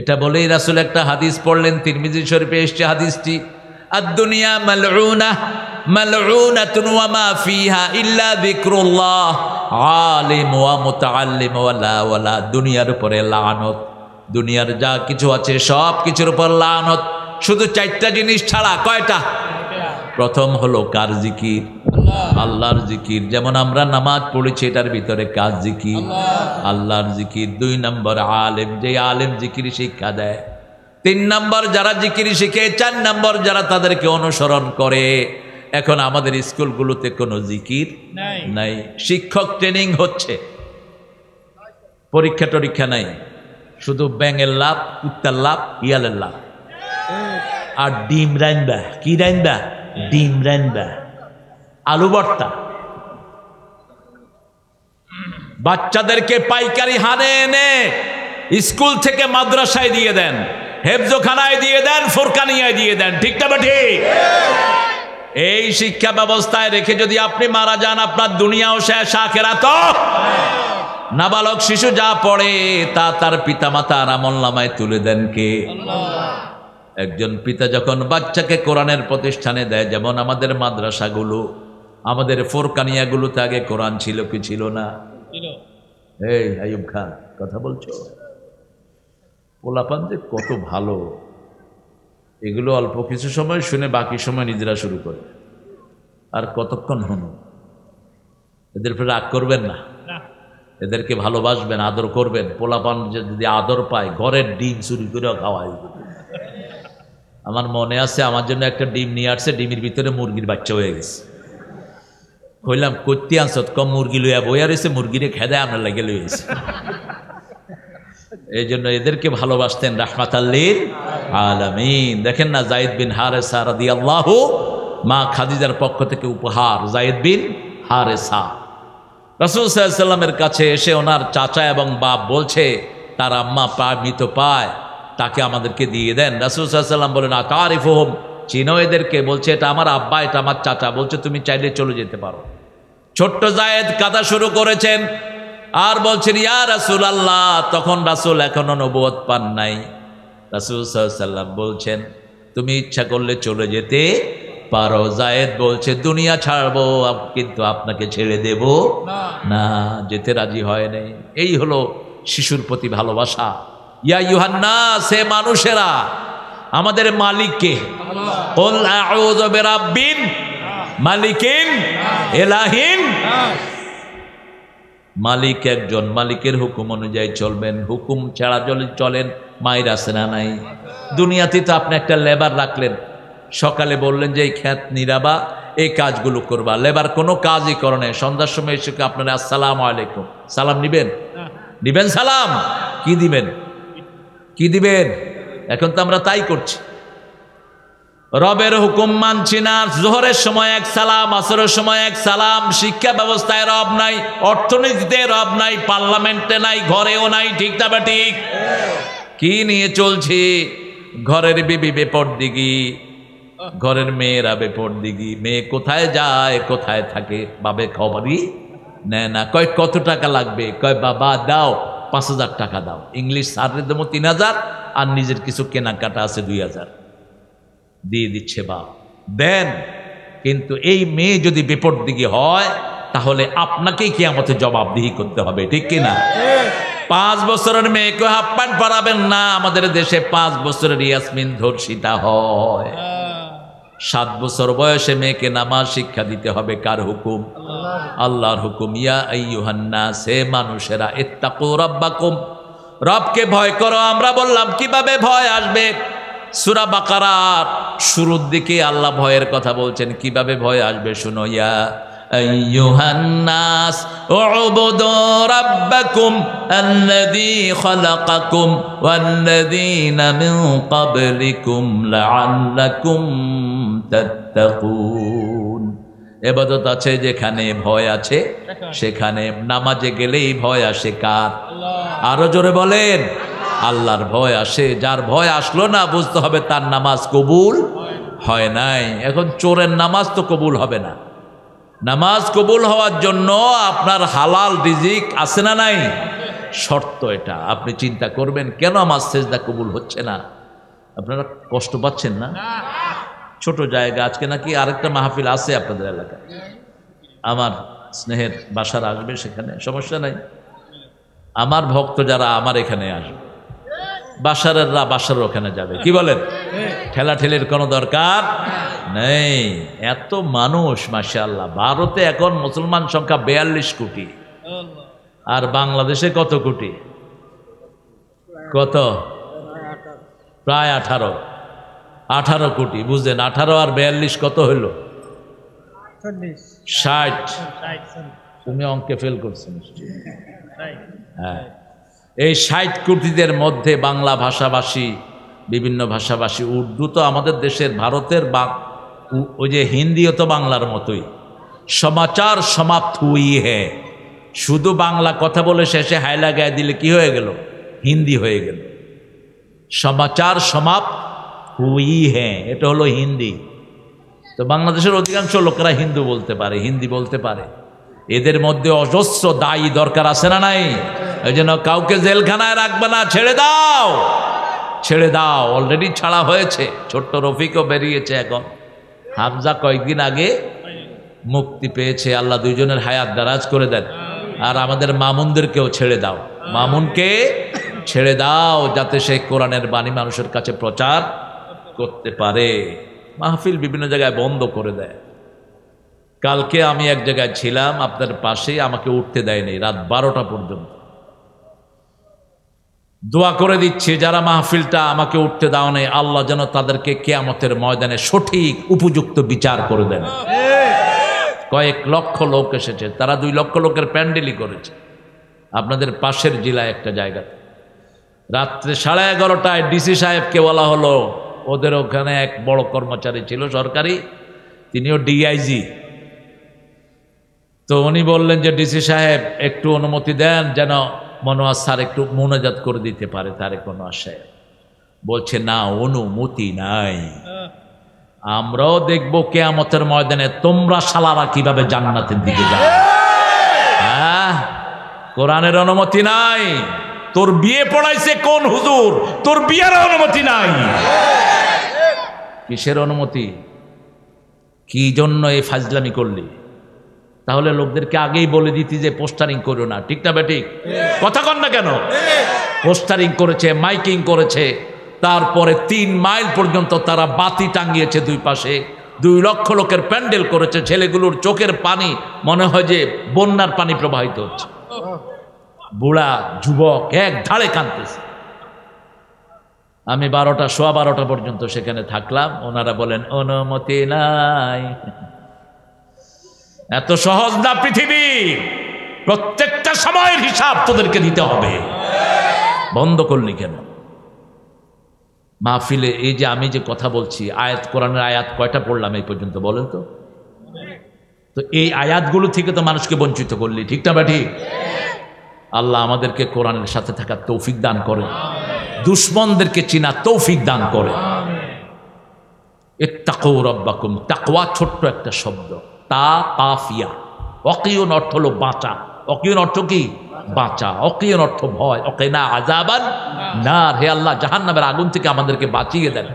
এটা বলেই রাসুল একটা হাদিস পড়লেন তিরমিজি শরীফে এসছে হাদিসটি আর দুনিয়া মালরুনা ওয়ালা দুনিয়ার উপরে দুনিয়ার যা কিছু আছে সব কিছুর উপর লানত শুধু চারটা জিনিস ছাড়া কয়টা প্রথম হলো কার জিকির আল্লাহর জিকির যেমন আমরা নামাজ পড়েছি এটার ভিতরে কাজ জিকির আল্লাহর জিকির দুই নম্বর আলেম যে আলেম জিকির শিক্ষা দেয় তিন নম্বর যারা জিকির শিখে চার নম্বর যারা তাদেরকে অনুসরণ করে এখন আমাদের স্কুলগুলোতে কোনো জিকির নাই শিক্ষক ট্রেনিং হচ্ছে পরীক্ষা টরীক্ষা নাই শুধু ব্যাঙের লাভ কুত্তার লাভ ইয়ালের লাভ হ্যাঁ। আর ডিম রাইনবা কি রাইনবা হ্যাঁ। ডিম রাইনবা আলু বর্তা বাচ্চাদেরকে পাইকারি হারে এনে স্কুল থেকে মাদ্রাসায় দিয়ে দেন হেফজোখানায় দিয়ে দেন ফোরকানিয়ায় দিয়ে দেন ঠিক না ঠিক এই শিক্ষা ব্যবস্থায় রেখে যদি আপনি মারা যান আপনার দুনিয়াও শেষ আখেরা তো নাবালক শিশু যা পড়ে তা তার পিতা মাতা আমল নামায় তুলে দেন কে একজন পিতা যখন বাচ্চাকে কোরআনের প্রতিষ্ঠানে দেয় যেমন আমাদের মাদ্রাসাগুলো আমাদের ফোরকানিয়াগুলোতে আগে কোরআন ছিল কি ছিল না এই আয়ুব খান কথা বলছো পোলাপান যে কত ভালো এগুলো অল্প কিছু সময় শুনে বাকি সময় নিজেরা শুরু করে আর কতক্ষণ হন এদের ফের রাগ করবেন না এদেরকে ভালোবাসবেন আদর করবেন পোলাপান যদি আদর পায় ঘরের ডিম চুরি করেও খাওয়াই আমার মনে আছে আমার জন্য একটা ডিম নিয়ে আসছে ডিমের ভিতরে মুরগির বাচ্চা হয়ে গেছে কইলাম কত্তি আসত কম মুরগি লইয়া বইয়া রয়েছে মুরগিরে খেদায় আমরা লাগে লইয়াছে এই জন্য এদেরকে ভালোবাসতেন রাহমাত আল্লির আলামিন দেখেন না জাইদ বিন হারেসা রাদি আল্লাহ মা খাদিজার পক্ষ থেকে উপহার জাইদ বিন হারেসা রসুল সাল্লামের কাছে এসে ওনার চাচা এবং বাপ বলছে তার আম্মা পা মৃত পায় তাকে আমাদেরকে দিয়ে দেন রসুল সাল্লাম বলেন আকারিফ হোম চিনো এদেরকে বলছে এটা আমার আব্বা এটা আমার চাচা বলছে তুমি চাইলে চলে যেতে পারো ছোট্ট জায়েদ কাদা শুরু করেছেন আর বলছেন ইয়া রাসুল আল্লাহ তখন রাসুল এখনো নবোধ পান নাই রাসুল সাল্লাম বলছেন তুমি ইচ্ছা করলে চলে যেতে পারো জায়েদ বলছে দুনিয়া ছাড়বো কিন্তু আপনাকে ছেড়ে দেব না যেতে রাজি হয় নাই এই হলো শিশুর প্রতি ভালোবাসা ইয়া ইউহান্না সে মানুষেরা আমাদের মালিককে মালিকিন এলাহিন মালিক একজন মালিকের হুকুম অনুযায়ী চলবেন হুকুম ছাড়া চলে চলেন মায়ের আছে না নাই দুনিয়াতে তো আপনি একটা লেবার রাখলেন সকালে বললেন যে এই খ্যাত নিরাবা এই কাজগুলো করবা লেবার কোনো কাজই করে নাই সন্ধ্যার সময় এসে আপনারা আসসালাম আলাইকুম সালাম নিবেন হ্যাঁ। নিবেন সালাম কি দিবেন কি দিবেন এখন তো আমরা তাই করছি রবের হুকুম মানছি না জোহরের সময় এক সালাম আসরের সময় এক সালাম শিক্ষা ব্যবস্থায় রব নাই অর্থনীতিতে রব নাই পার্লামেন্টে নাই ঘরেও নাই ঠিক তা বা ঠিক কি নিয়ে চলছি ঘরের বিবি বেপর দিঘি ঘরের মেয়েরা বেপর দিগি মেয়ে কোথায় যায় কোথায় থাকে বাবে খবরই নেয় না কয় কত টাকা লাগবে কয় বাবা দাও পাঁচ হাজার টাকা দাও ইংলিশ সারের দেবো তিন হাজার আর নিজের কিছু কেনাকাটা আছে দুই হাজার দিয়ে দিচ্ছে বা দেন কিন্তু এই মেয়ে যদি বিপদ দিকে হয় তাহলে আপনাকেই কেয়ামতে জবাবদিহি করতে হবে ঠিক কিনা পাঁচ বছরের মেয়েকে হাফ প্যান্ট পরাবেন না আমাদের দেশে পাঁচ বছরের ইয়াসমিন ধর্ষিতা হয় সাত বছর বয়সে মেয়েকে নামাজ শিক্ষা দিতে হবে কার হুকুম আল্লাহর হুকুম ইয়া সে মানুষেরা এত্তাকো রব্বাকুম রবকে ভয় করো আমরা বললাম কিভাবে ভয় আসবে সুরা বাকার শুরুর দিকে আল্লাহ ভয়ের কথা বলছেন কিভাবে ভয় আসবে শুনো ইয়া أيها الناس اعبدوا ربكم الذي خلقكم والذين من قبلكم لعلكم تتقون এবাদত আছে যেখানে ভয় আছে সেখানে নামাজে গেলেই ভয় আসে কার আরো জোরে বলেন আল্লাহর ভয় আসে যার ভয় আসলো না বুঝতে হবে তার নামাজ কবুল হয় নাই এখন চোরের নামাজ তো কবুল হবে না নামাজ কবুল হওয়ার জন্য আপনার হালাল রিজিক আছে না নাই শর্ত এটা আপনি চিন্তা করবেন কেন আমার সেজদা কবুল হচ্ছে না আপনারা কষ্ট পাচ্ছেন না ছোট জায়গা আজকে নাকি আরেকটা মাহফিল আছে আপনাদের এলাকায় আমার স্নেহের বাসার আসবে সেখানে সমস্যা নাই আমার ভক্ত যারা আমার এখানে আসবে বাসারেররা বাসার ওখানে যাবে কি বলেন ঠেলের কোনো দরকার নেই এত মানুষ মাসাল্লাহ ভারতে এখন মুসলমান সংখ্যা বেয়াল্লিশ কোটি আর বাংলাদেশে কত কোটি কত প্রায় আঠারো আঠারো কোটি বুঝলেন আঠারো আর বেয়াল্লিশ কত হইল ষাট তুমি অঙ্কে ফেল করছেন হ্যাঁ এই ষাট কোটিদের মধ্যে বাংলা ভাষাভাষী বিভিন্ন ভাষাভাষী উর্দু তো আমাদের দেশের ভারতের বা ওই যে হিন্দিও তো বাংলার মতোই সমাচার সমাপ্ত হুই হে শুধু বাংলা কথা বলে শেষে হাইলা গায়ে দিলে কি হয়ে গেল হিন্দি হয়ে গেল সমাচার সমাপ্ত হুই হে এটা হলো হিন্দি তো বাংলাদেশের অধিকাংশ লোকেরা হিন্দু বলতে পারে হিন্দি বলতে পারে এদের মধ্যে অজস্র দায়ী দরকার আছে না নাই ওই জন্য কাউকে জেলখানায় রাখবে না ছেড়ে দাও ছেড়ে দাও অলরেডি ছাড়া হয়েছে ছোট্ট রফিকও বেরিয়েছে এখন হামজা কয়েকদিন আগে মুক্তি পেয়েছে আল্লাহ দুইজনের হায়াত দারাজ করে দেন আর আমাদের মামুনদেরকেও ছেড়ে দাও মামুনকে ছেড়ে দাও যাতে সে কোরআনের বাণী মানুষের কাছে প্রচার করতে পারে মাহফিল বিভিন্ন জায়গায় বন্ধ করে দেয় কালকে আমি এক জায়গায় ছিলাম আপনার পাশে আমাকে উঠতে দেয়নি রাত বারোটা পর্যন্ত দোয়া করে দিচ্ছে যারা মাহফিলটা আমাকে উঠতে দাও নেই আল্লাহ যেন তাদেরকে কেয়ামতের ময়দানে সঠিক উপযুক্ত বিচার করে দেন কয়েক লক্ষ লোক এসেছে তারা দুই লক্ষ লোকের প্যান্ডেলই করেছে আপনাদের পাশের জেলায় একটা জায়গা রাত্রে সাড়ে এগারোটায় ডিসি সাহেবকে বলা হলো ওদের ওখানে এক বড় কর্মচারী ছিল সরকারি তিনিও ডিআইজি তো উনি বললেন যে ডিসি সাহেব একটু অনুমতি দেন যেন মনোয়াজ স্যার একটু মোনাজাত করে দিতে পারে তারে কোনো আশায় বলছে না অনুমতি নাই আমরাও দেখব কেয়ামতের ময়দানে তোমরা শালারা কিভাবে জান্নাতের দিকে যাও হ্যাঁ কোরআনের অনুমতি নাই তোর বিয়ে পড়াইছে কোন হুজুর তোর বিয়ের অনুমতি নাই কিসের অনুমতি কি জন্য এই ফাজলামি করলি তাহলে লোকদেরকে আগেই বলে দিতি যে পোস্টারিং করো না ঠিক না বেটিক কথা কন না কেন পোস্টারিং করেছে মাইকিং করেছে তারপরে তিন মাইল পর্যন্ত তারা বাতি টাঙ্গিয়েছে দুই পাশে দুই লক্ষ লোকের প্যান্ডেল করেছে ছেলেগুলোর চোখের পানি মনে হয় যে বন্যার পানি প্রবাহিত হচ্ছে বুড়া যুবক এক ধারে কাঁদতেছে আমি বারোটা সোয়া বারোটা পর্যন্ত সেখানে থাকলাম ওনারা বলেন অনুমতি নাই এত সহজ না পৃথিবী প্রত্যেকটা সময়ের হিসাব তোদেরকে দিতে হবে বন্ধ করলি কেন মাহফিলে এই যে আমি যে কথা বলছি আয়াত কোরআনের আয়াত কয়টা পড়লাম এই পর্যন্ত বলেন তো তো এই আয়াতগুলো থেকে তো মানুষকে বঞ্চিত করলি ঠিক না বা আল্লাহ আমাদেরকে কোরআনের সাথে থাকা তৌফিক দান করে দুশ্মনদেরকে চিনা তৌফিক দান করে এর তাকো রব্বাকুম তাকোয়া ছোট্ট একটা শব্দ তা কাফিয়া অকিয়ন অর্থ হলো বাঁচা অকিয়ন অর্থ কি বাঁচা অকিয়ন অর্থ ভয় অকে না আজাবান না হে আল্লাহ জাহান নামের আগুন থেকে আমাদেরকে বাঁচিয়ে দেন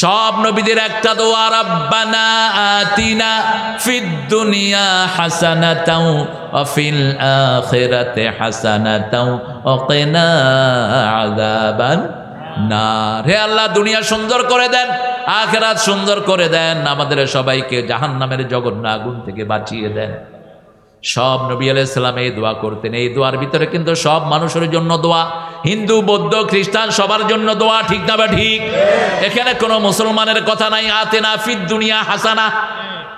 সব নবীদের একটা তো রব্বানা ফিদ দুনিয়া না আল্লাহ দুনিয়া সুন্দর করে দেন আখেরাত সুন্দর করে দেন আমাদের সবাইকে জাহান নামের জগন্না আগুন থেকে বাঁচিয়ে দেন সব নবী ইসলাম এই দোয়া করতেন এই দোয়ার ভিতরে কিন্তু সব মানুষের জন্য দোয়া হিন্দু বৌদ্ধ খ্রিস্টান সবার জন্য দোয়া ঠিক না বা ঠিক এখানে কোনো মুসলমানের কথা নাই আতে না ফির দুনিয়া হাসানা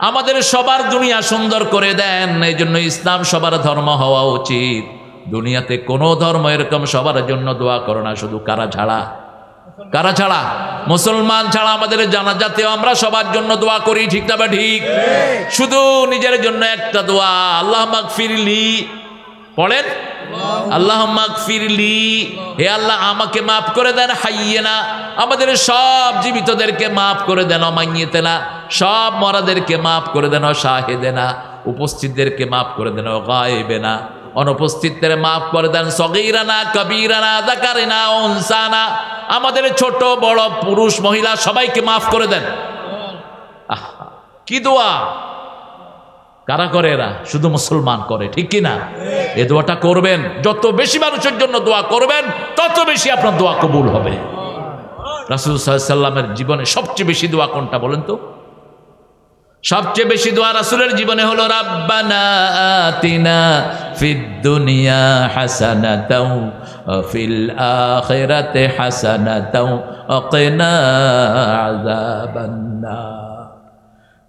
আমাদের সবার দুনিয়া সুন্দর করে দেন এই জন্য ইসলাম সবার ধর্ম হওয়া উচিত দুনিয়াতে কোনো ধর্ম এরকম সবার জন্য দোয়া করো না শুধু কারা ছাড়া কারা ছাড়া মুসলমান ছাড়া আমাদের জানা জাতীয় আমরা সবার জন্য দোয়া করি ঠিক না ঠিক শুধু নিজের জন্য একটা দোয়া আল্লাহ মাগফিরলি পড়েন আল্লাহ মাগফিরলি হে আল্লাহ আমাকে মাফ করে দেন হাইয়ে না আমাদের সব জীবিতদেরকে মাফ করে দেন অমাইয়েতে না সব মরাদেরকে মাফ করে দেন অসাহেদে না উপস্থিতদেরকে মাফ করে দেন অগায়েবে না অনুপস্থিতদের মাফ করে দেন সগিরানা কবিরানা দাকারিনা অনসানা আমাদের ছোট বড় পুরুষ মহিলা সবাইকে মাফ করে দেন কি দোয়া কারা করে এরা শুধু মুসলমান করে ঠিক কি না এ দোয়াটা করবেন যত বেশি মানুষের জন্য দোয়া করবেন তত বেশি আপনার দোয়া কবুল হবে রাসুল সাল্লামের জীবনে সবচেয়ে বেশি দোয়া কোনটা বলেন তো সবচেয়ে বেশি দোয়া রাসুলের জীবনে হলো রাব্বানা ফিদ দুনিয়া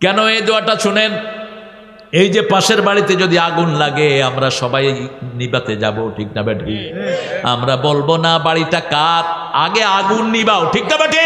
কেন এই দোয়াটা শুনেন এই যে পাশের বাড়িতে যদি আগুন লাগে আমরা সবাই নিবাতে যাব ঠিক না ব্যাটি আমরা বলবো না বাড়িটা কার আগে আগুন নিবাও ঠিক না ব্যাটি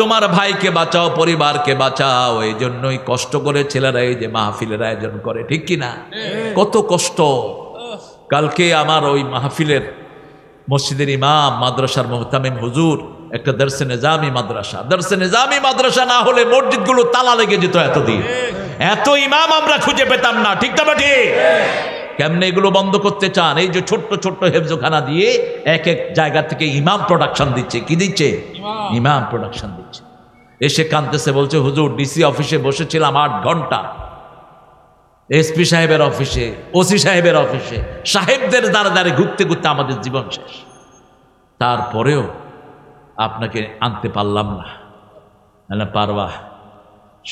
তোমার ভাইকে বাঁচাও পরিবারকে বাঁচাও এই জন্যই কষ্ট করে ছেলেরা এই যে মাহফিলের আয়োজন করে ঠিক কিনা হ্যাঁ। কত কষ্ট কালকে আমার ওই মাহফিলের মসজিদের ইমাম মাদ্রাসার মোহতামিম হুজুর একটা দর্শে নিজামি মাদ্রাসা দর্শে নিজামি মাদ্রাসা না হলে গুলো তালা লেগে যেত এতদিন হ্যাঁ। এত ইমাম আমরা খুঁজে পেতাম না ঠিক না ঠিক হ্যাঁ। কেমনে এগুলো বন্ধ করতে চান এই যে ছোট্ট ছোট্ট হেফজোখানা দিয়ে এক এক জায়গা থেকে ইমাম প্রোডাকশন দিচ্ছে কি দিচ্ছে ইমাম প্রোডাকশন দিচ্ছে এসে কানতেছে বলছে হুজুর ডিসি অফিসে বসেছিলাম আট ঘন্টা এসপি সাহেবের অফিসে ওসি সাহেবের অফিসে সাহেবদের দ্বারা দ্বারে ঘুরতে ঘুরতে আমাদের জীবন শেষ তারপরেও আপনাকে আনতে পারলাম না না পারবা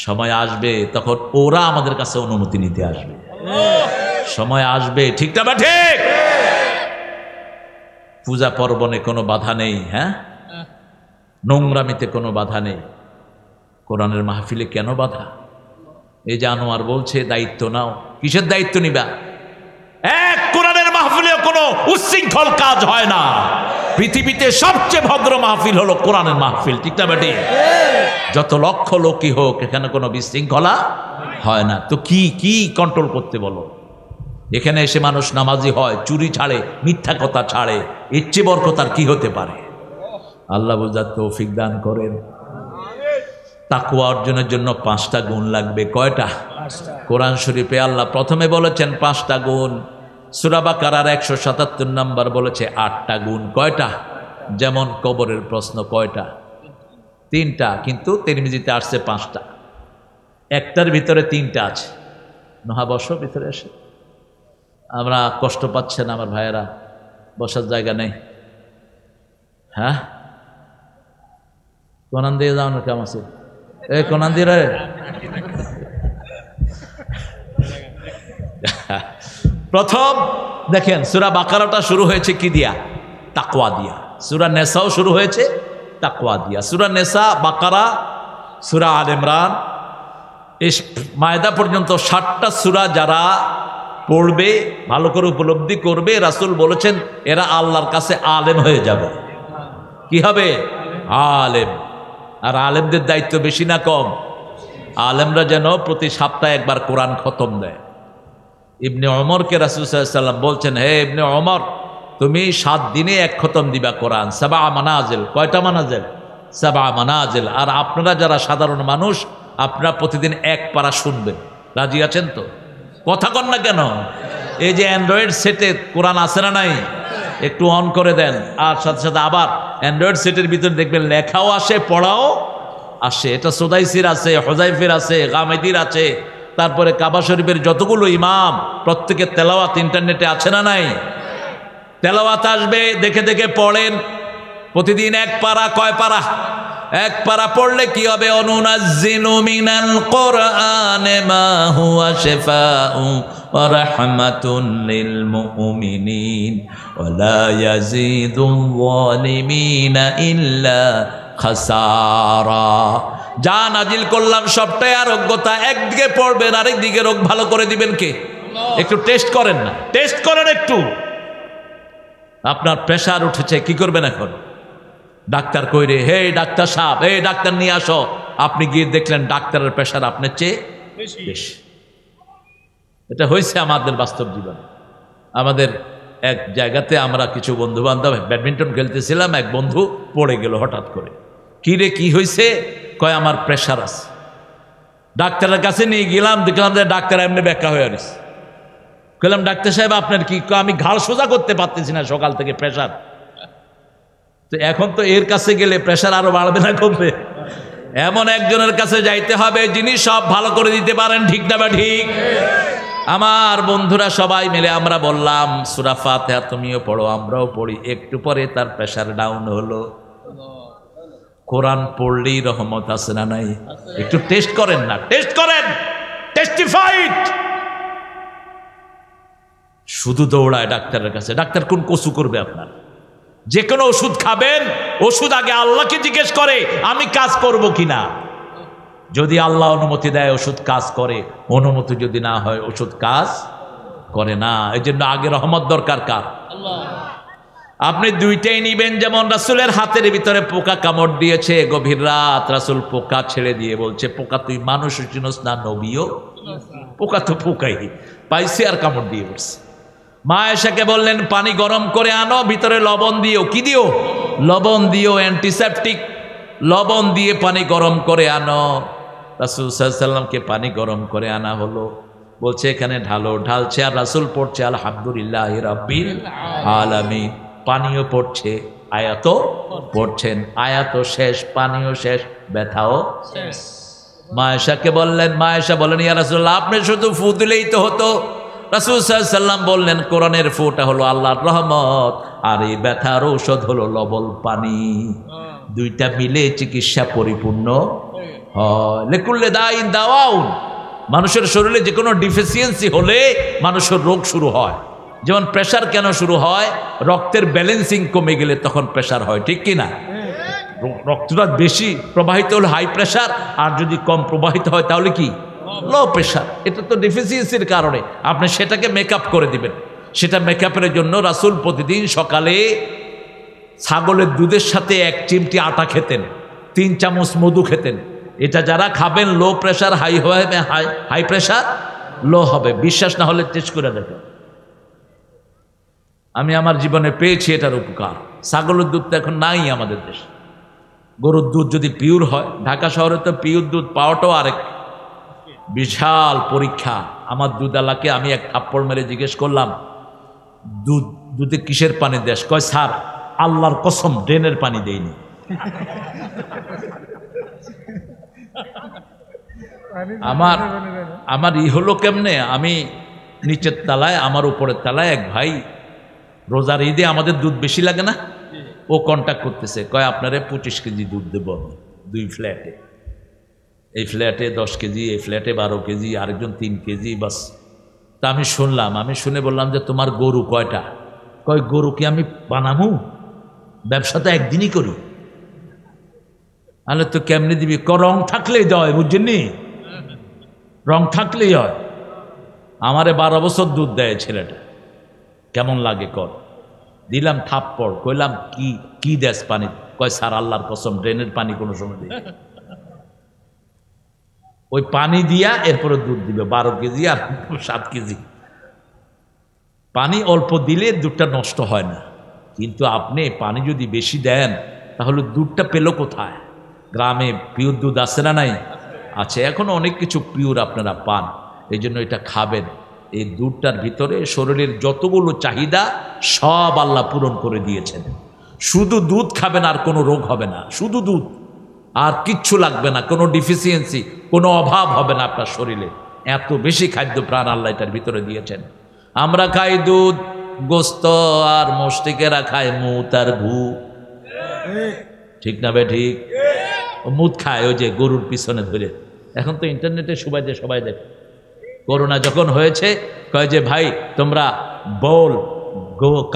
সময় আসবে তখন ওরা আমাদের কাছে অনুমতি নিতে আসবে সময় আসবে ঠিক না ঠিক পূজা পর্বণে কোনো বাধা নেই হ্যাঁ নোংরামিতে কোনো বাধা নেই কোরআনের মাহফিলে কেন বাধা এই যে আনোয়ার বলছে দায়িত্ব নাও কিসের দায়িত্ব নিবা এক কোরআনের মাহফিলে কোনো উচ্ছৃঙ্খল কাজ হয় না পৃথিবীতে সবচেয়ে ভদ্র মাহফিল হলো কোরআনের মাহফিল ঠিক না বেটি যত লক্ষ লোকই হোক এখানে কোনো বিশৃঙ্খলা হয় না তো কি কি কন্ট্রোল করতে বলো এখানে এসে মানুষ নামাজি হয় চুরি ছাড়ে মিথ্যা কথা ছাড়ে এর চেয়ে বরকতার কি হতে পারে আল্লাহ বুঝার তৌফিক দান করেন তাকুয়া অর্জনের জন্য পাঁচটা গুণ লাগবে কয়টা কোরআন শরীফে আল্লাহ প্রথমে বলেছেন পাঁচটা গুণ কারার একশো সাতাত্তর নম্বর বলেছে আটটা গুণ কয়টা যেমন কবরের প্রশ্ন কয়টা তিনটা কিন্তু তিরমিজিতে আসছে পাঁচটা একটার ভিতরে তিনটা আছে নহাবর্ষ ভিতরে এসে আমরা কষ্ট পাচ্ছেন আমার ভাইয়েরা বসার জায়গা নেই হ্যাঁ কোনান দিয়ে যাওয়ানোর কাম আছে এ কোনান দিয়ে রে প্রথম দেখেন সুরা বাকারাটা শুরু হয়েছে কি দিয়া তাকওয়া দিয়া সুরা নেশাও শুরু হয়েছে তাকওয়া দিয়া সুরা নেশা বাকারা সুরা আল ইমরান এই মায়দা পর্যন্ত ষাটটা সুরা যারা পড়বে ভালো করে উপলব্ধি করবে রাসুল বলেছেন এরা আল্লাহর কাছে আলেম হয়ে যাবে কি হবে আলেম আর আলেমদের দায়িত্ব বেশি না কম আলেমরা যেন প্রতি সপ্তাহে একবার কোরআন খতম দেয় ইবনে অমরকে সাল্লাম বলছেন হে ইবনে অমর তুমি সাত দিনে এক খতম দিবা কোরআন সাবা মানাজেল কয়টা মানাজেল সাবা মানাজেল আর আপনারা যারা সাধারণ মানুষ আপনারা প্রতিদিন এক পারা শুনবেন রাজি আছেন তো কথা কন না কেন এই যে অ্যান্ড্রয়েড সেটে কোরআন আছে না নাই একটু অন করে দেন আর সাথে সাথে আবার অ্যান্ড্রয়েড সেটের ভিতরে দেখবেন লেখাও আসে পড়াও আসে এটা সোদাইসির আছে হজাইফের আছে গামেদির আছে তারপরে কাবা শরীফের যতগুলো ইমাম প্রত্যেকের তেলাওয়াত ইন্টারনেটে আছে না নাই তেলাওয়াত আসবে দেখে দেখে পড়েন প্রতিদিন এক পারা কয় পারা এক পারা পড়লে কি হবে মিনাল কোরআনে ইল্লা খাসারা যা নাজিল করলাম সবটাই আরোগ্যতা একদিকে পড়বেন আরেক দিকে রোগ ভালো করে দিবেন কে একটু টেস্ট করেন না টেস্ট করেন একটু আপনার প্রেশার উঠেছে কি করবেন এখন ডাক্তার কই রে হে ডাক্তার সাহেব হে ডাক্তার নিয়ে আসো আপনি গিয়ে দেখলেন ডাক্তারের প্রেশার আপনার চেয়ে বেশি এটা হয়েছে আমাদের বাস্তব জীবন আমাদের এক জায়গাতে আমরা কিছু বন্ধু বান্ধব ব্যাডমিন্টন খেলতেছিলাম এক বন্ধু পড়ে গেল হঠাৎ করে কী রে কী হয়েছে কয় আমার প্রেশার আছে ডাক্তারের কাছে নিয়ে গেলাম দেখলাম যে ডাক্তার এমনি ব্যাখ্যা হয়ে আসছে বললাম ডাক্তার সাহেব আপনার কি আমি ঘাড় সোজা করতে পারতেছি না সকাল থেকে প্রেশার তো এখন তো এর কাছে গেলে প্রেশার আরো বাড়বে না কমবে এমন একজনের কাছে যাইতে হবে যিনি সব ভালো করে দিতে পারেন ঠিক না বা ঠিক আমার বন্ধুরা সবাই মিলে আমরা বললাম সুরাফাত হ্যাঁ তুমিও পড়ো আমরাও পড়ি একটু পরে তার প্রেশার ডাউন হলো কোরআন পড়লেই রহমত আছে না নাই একটু টেস্ট করেন না টেস্ট করেন টেস্টিফাইড শুধু দৌড়ায় ডাক্তারের কাছে ডাক্তার কোন কচু করবে আপনার যে কোনো ওষুধ খাবেন ওষুধ আগে আল্লাহকে জিজ্ঞেস করে আমি কাজ করব কি না যদি আল্লাহ অনুমতি দেয় ওষুধ কাজ করে অনুমতি যদি না হয় ওষুধ কাজ করে না এই জন্য আগে রহমত দরকার কার আপনি দুইটাই নিবেন যেমন রাসুলের হাতের ভিতরে পোকা কামড় দিয়েছে গভীর রাত রাসুল পোকা ছেড়ে দিয়ে বলছে পোকা তুই মানুষ চিনস না নবীও পোকা তো পোকাই পাইছে আর কামড় দিয়ে বলছে মা এসেকে বললেন পানি গরম করে আনো ভিতরে লবণ দিও কি দিও লবণ দিও অ্যান্টিসেপটিক লবণ দিয়ে পানি গরম করে আনো রাসুল সাল্লামকে পানি গরম করে আনা হলো বলছে এখানে ঢালো ঢালছে আর রাসুল পড়ছে আলহামদুলিল্লাহ আল আমি পানিও পড়ছে আয়াত পড়ছেন আয়াত শেষ পানিও শেষ ব্যথাও শেষ মায়েশাকে বললেন মায়েশা বলেন ইয়া রাসুল্লাহ আপনি শুধু ফু দিলেই তো হতো রাসুল সাল্লাম বললেন কোরআনের ফোটা হলো আল্লাহর রহমত আর এই ব্যথার ঔষধ হলো লবল পানি হ্যাঁ। দুইটা মিলে চিকিৎসা পরিপূর্ণ হয় লেকুল্লে দাইন দাওয়াউন মানুষের শরীরে যে কোনো ডিফিসিয়েন্সি হলে মানুষের রোগ শুরু হয় যেমন প্রেশার কেন শুরু হয় রক্তের ব্যালেন্সিং কমে গেলে তখন প্রেশার হয় ঠিক কি না হ্যাঁ। রক্তটা বেশি প্রবাহিত হলে হাই প্রেশার আর যদি কম প্রবাহিত হয় তাহলে কি লো প্রেশার এটা তো ডেফিসিয়েন্সির কারণে আপনি সেটাকে মেকআপ করে দিবেন সেটা মেকআপের জন্য রাসুল প্রতিদিন সকালে ছাগলের দুধের সাথে এক চিমটি আটা খেতেন তিন চামচ মধু খেতেন এটা যারা খাবেন লো প্রেশার হাই হবে হাই হাই প্রেশার লো হবে বিশ্বাস না হলে টেস্ট করে দেখো আমি আমার জীবনে পেয়েছি এটার উপকার ছাগলের দুধ তো এখন নাই আমাদের দেশে গরুর দুধ যদি পিওর হয় ঢাকা শহরে তো পিওর দুধ পাওয়াটাও আরেক বিশাল পরীক্ষা আমার দুধালাকে আমি এক থাপ্পড় মেরে জিজ্ঞেস করলাম দুধ দুধে কিসের পানি দেশ কয় স্যার আল্লাহর কসম ড্রেনের পানি দেয়নি আমার আমার ই হলো কেমনে আমি নিচের তালায় আমার উপরের তালায় এক ভাই রোজার ঈদে আমাদের দুধ বেশি লাগে না ও কন্ট্যাক্ট করতেছে কয় আপনারে পঁচিশ কেজি দুধ দেব দুই ফ্ল্যাটে এই ফ্ল্যাটে দশ কেজি এই ফ্ল্যাটে বারো কেজি আরেকজন তিন কেজি বাস তা আমি শুনলাম আমি শুনে বললাম যে তোমার গরু কয়টা কয় গরু কি আমি বানামু ব্যবসা তো একদিনই করি আলে তো কেমনি দিবি ক রং থাকলেই দেয় বুঝছেননি রং থাকলেই হয় আমারে বারো বছর দুধ দেয় ছেলেটা কেমন লাগে কর দিলাম থাপ্পড় কইলাম কি কি দেশ পানি কয় স্যার আল্লাহর কসম ড্রেনের পানি কোনো সময় দিই ওই পানি দিয়া এরপরে দুধ দিবে বারো কেজি আর সাত কেজি পানি অল্প দিলে দুধটা নষ্ট হয় না কিন্তু আপনি পানি যদি বেশি দেন তাহলে দুধটা পেল কোথায় গ্রামে পিওর দুধ আছে না নাই আছে এখন অনেক কিছু পিওর আপনারা পান এই জন্য এটা খাবেন এই দুধটার ভিতরে শরীরের যতগুলো চাহিদা সব আল্লাহ পূরণ করে দিয়েছেন শুধু দুধ খাবেন আর কোনো রোগ হবে না শুধু দুধ আর কিচ্ছু লাগবে না কোনো ডিফিসিয়েন্সি কোনো অভাব হবে না আপনার শরীরে এত বেশি খাদ্য প্রাণ আল্লাহ এটার ভিতরে দিয়েছেন আমরা খাই দুধ গোস্ত আর মস্তিকেরা খায় মুত আর ভু ঠিক না বে ঠিক মুত খায় ওই যে গরুর পিছনে ধরে এখন তো ইন্টারনেটে সবাই যে সবাই দেখে করোনা যখন হয়েছে কয় যে ভাই তোমরা বল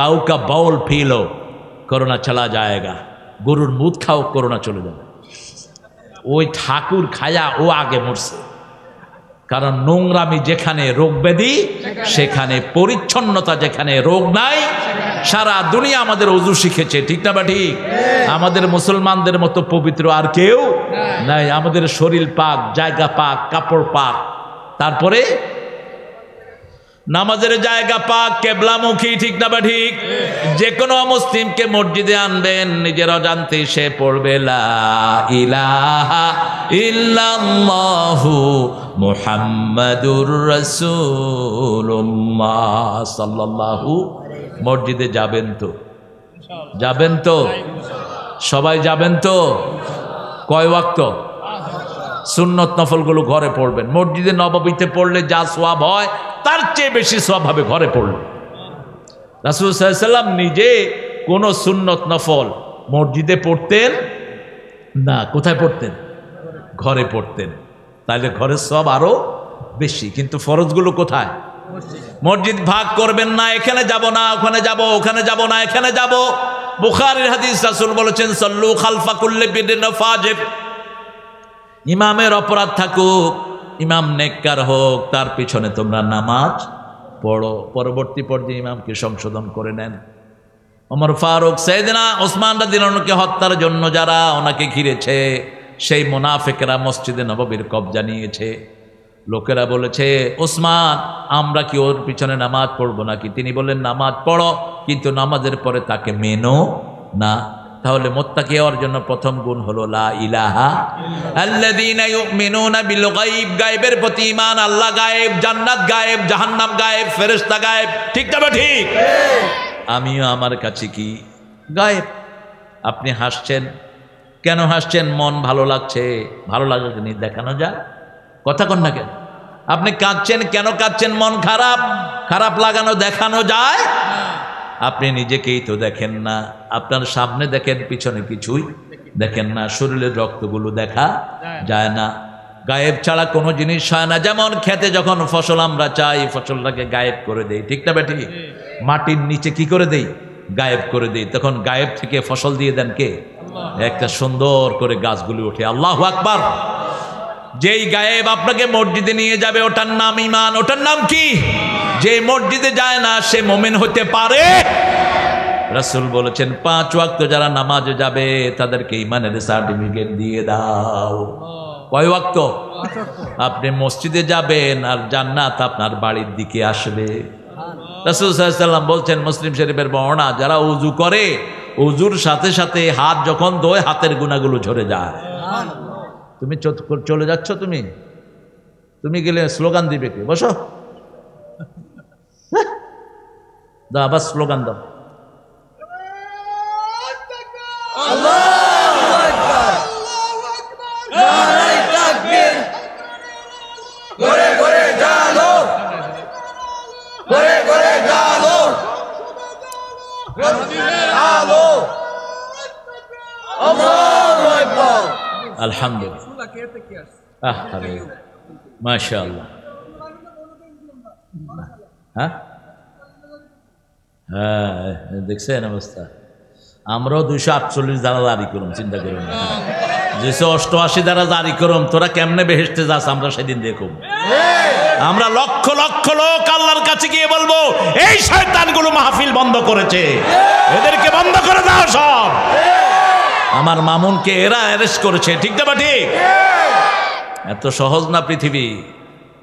কাউকা বল ফিলো করোনা চলা যায়গা গরুর মুদ খাও করোনা চলে যাবে ওই ঠাকুর খায়া ও আগে মরছে কারণ নোংরামি যেখানে রোগ ব্যাধি সেখানে পরিচ্ছন্নতা যেখানে রোগ নাই সারা দুনিয়া আমাদের অজু শিখেছে ঠিক না বা ঠিক আমাদের মুসলমানদের মতো পবিত্র আর কেউ নাই আমাদের শরীর পাক জায়গা পাক কাপড় পাক তারপরে নামাজের জায়গা পাক কেবলামুখী ঠিক না বা ঠিক যে কোনো মুসলিমকে মসজিদে আনবেন নিজের অজান্তে সে পড়বে সাল্লাহু মসজিদে যাবেন তো যাবেন তো সবাই যাবেন তো কয় ওয়াক্ত সুন্নত নফলগুলো ঘরে পড়বেন মসজিদে নবাবিতে পড়লে যা সোয়াব হয় তার চেয়ে বেশি সব হবে ঘরে পড়ল রাসুল সাল্লাম নিজে কোনো সুন্নত নফল মসজিদে পড়তেন না কোথায় পড়তেন ঘরে পড়তেন তাহলে ঘরের সব আরও বেশি কিন্তু ফরজগুলো কোথায় মসজিদ ভাগ করবেন না এখানে যাব না ওখানে যাব ওখানে যাব না এখানে যাব বুখারির হাদিস রাসুল বলেছেন সল্লু খালফা করলে ইমামের অপরাধ থাকুক ইমাম নেককার হোক তার পিছনে তোমরা নামাজ পড়ো পরবর্তী পর্যায়ে ইমামকে সংশোধন করে নেন অমর ফারুক সেদিনা ওসমান রাদিনকে হত্যার জন্য যারা ওনাকে ঘিরেছে সেই মোনাফেকেরা মসজিদে নববীর কবজা নিয়েছে লোকেরা বলেছে ওসমান আমরা কি ওর পিছনে নামাজ পড়বো নাকি তিনি বললেন নামাজ পড়ো কিন্তু নামাজের পরে তাকে মেনো না তাহলে মোত্তাকে হওয়ার জন্য প্রথম গুণ হলো লা ইলাহা গায়েবের প্রতি আল্লাহ গায়েব জান্নাত গায়েব গায়েব ফেরেশতা গায়েব ঠিক ঠিক আমিও আমার কাছে কি গায়েব আপনি হাসছেন কেন হাসছেন মন ভালো লাগছে ভালো লাগাকে নিয়ে দেখানো যায় কথা কন না কেন আপনি কাঁদছেন কেন কাঁদছেন মন খারাপ খারাপ লাগানো দেখানো যায় আপনি নিজেকেই তো দেখেন না আপনার সামনে দেখেন পিছনে কিছুই দেখেন না শরীরের রক্তগুলো দেখা যায় না গায়েব ছাড়া কোনো জিনিস হয় না যেমন খেতে যখন ফসল আমরা চাই ফসলটাকে গায়েব করে দেই ঠিক না বেটি মাটির নিচে কি করে দেই গায়েব করে দেই তখন গায়েব থেকে ফসল দিয়ে দেন কে একটা সুন্দর করে গাছগুলি ওঠে আল্লাহ আকবার যেই গায়েব আপনাকে মসজিদে নিয়ে যাবে ওটার নাম ইমান ওটার নাম কি যে মসজিদে যায় না সে মোমেন হতে পারে রাসুল বলেছেন পাঁচ ওয়াক্ত যারা নামাজে যাবে তাদেরকে ইমানের সার্টিফিকেট দিয়ে দাও কয় ওয়াক্ত আপনি মসজিদে যাবেন আর জান্নাত আপনার বাড়ির দিকে আসবে রাসুল সাল্লাম বলছেন মুসলিম শরীফের বর্ণা যারা উজু করে উজুর সাথে সাথে হাত যখন দোয় হাতের গুণাগুলো ঝরে যায় তুমি চলে যাচ্ছ তুমি তুমি গেলে স্লোগান দিবে কে বসো দাও আবার স্লোগান দাও আলো আল্লাহু আলহামদুলিল্লাহ হ্যাঁ? হ্যাঁ দেখছেন অবস্থা আমরাও দুইশো আটচল্লিশ দ্বারা জারি করুন চিন্তা করুন দুইশো অষ্টআশি দ্বারা জারি করুন তোরা কেমনে বেহেসতে যাস আমরা সেদিন দেখুন আমরা লক্ষ লক্ষ লোক আল্লাহর কাছে গিয়ে বলবো এই শয়তানগুলো মাহফিল বন্ধ করেছে এদেরকে বন্ধ করে দাও সব আমার মামুনকে এরা অ্যারেস্ট করেছে ঠিক না ঠিক এত সহজ না পৃথিবী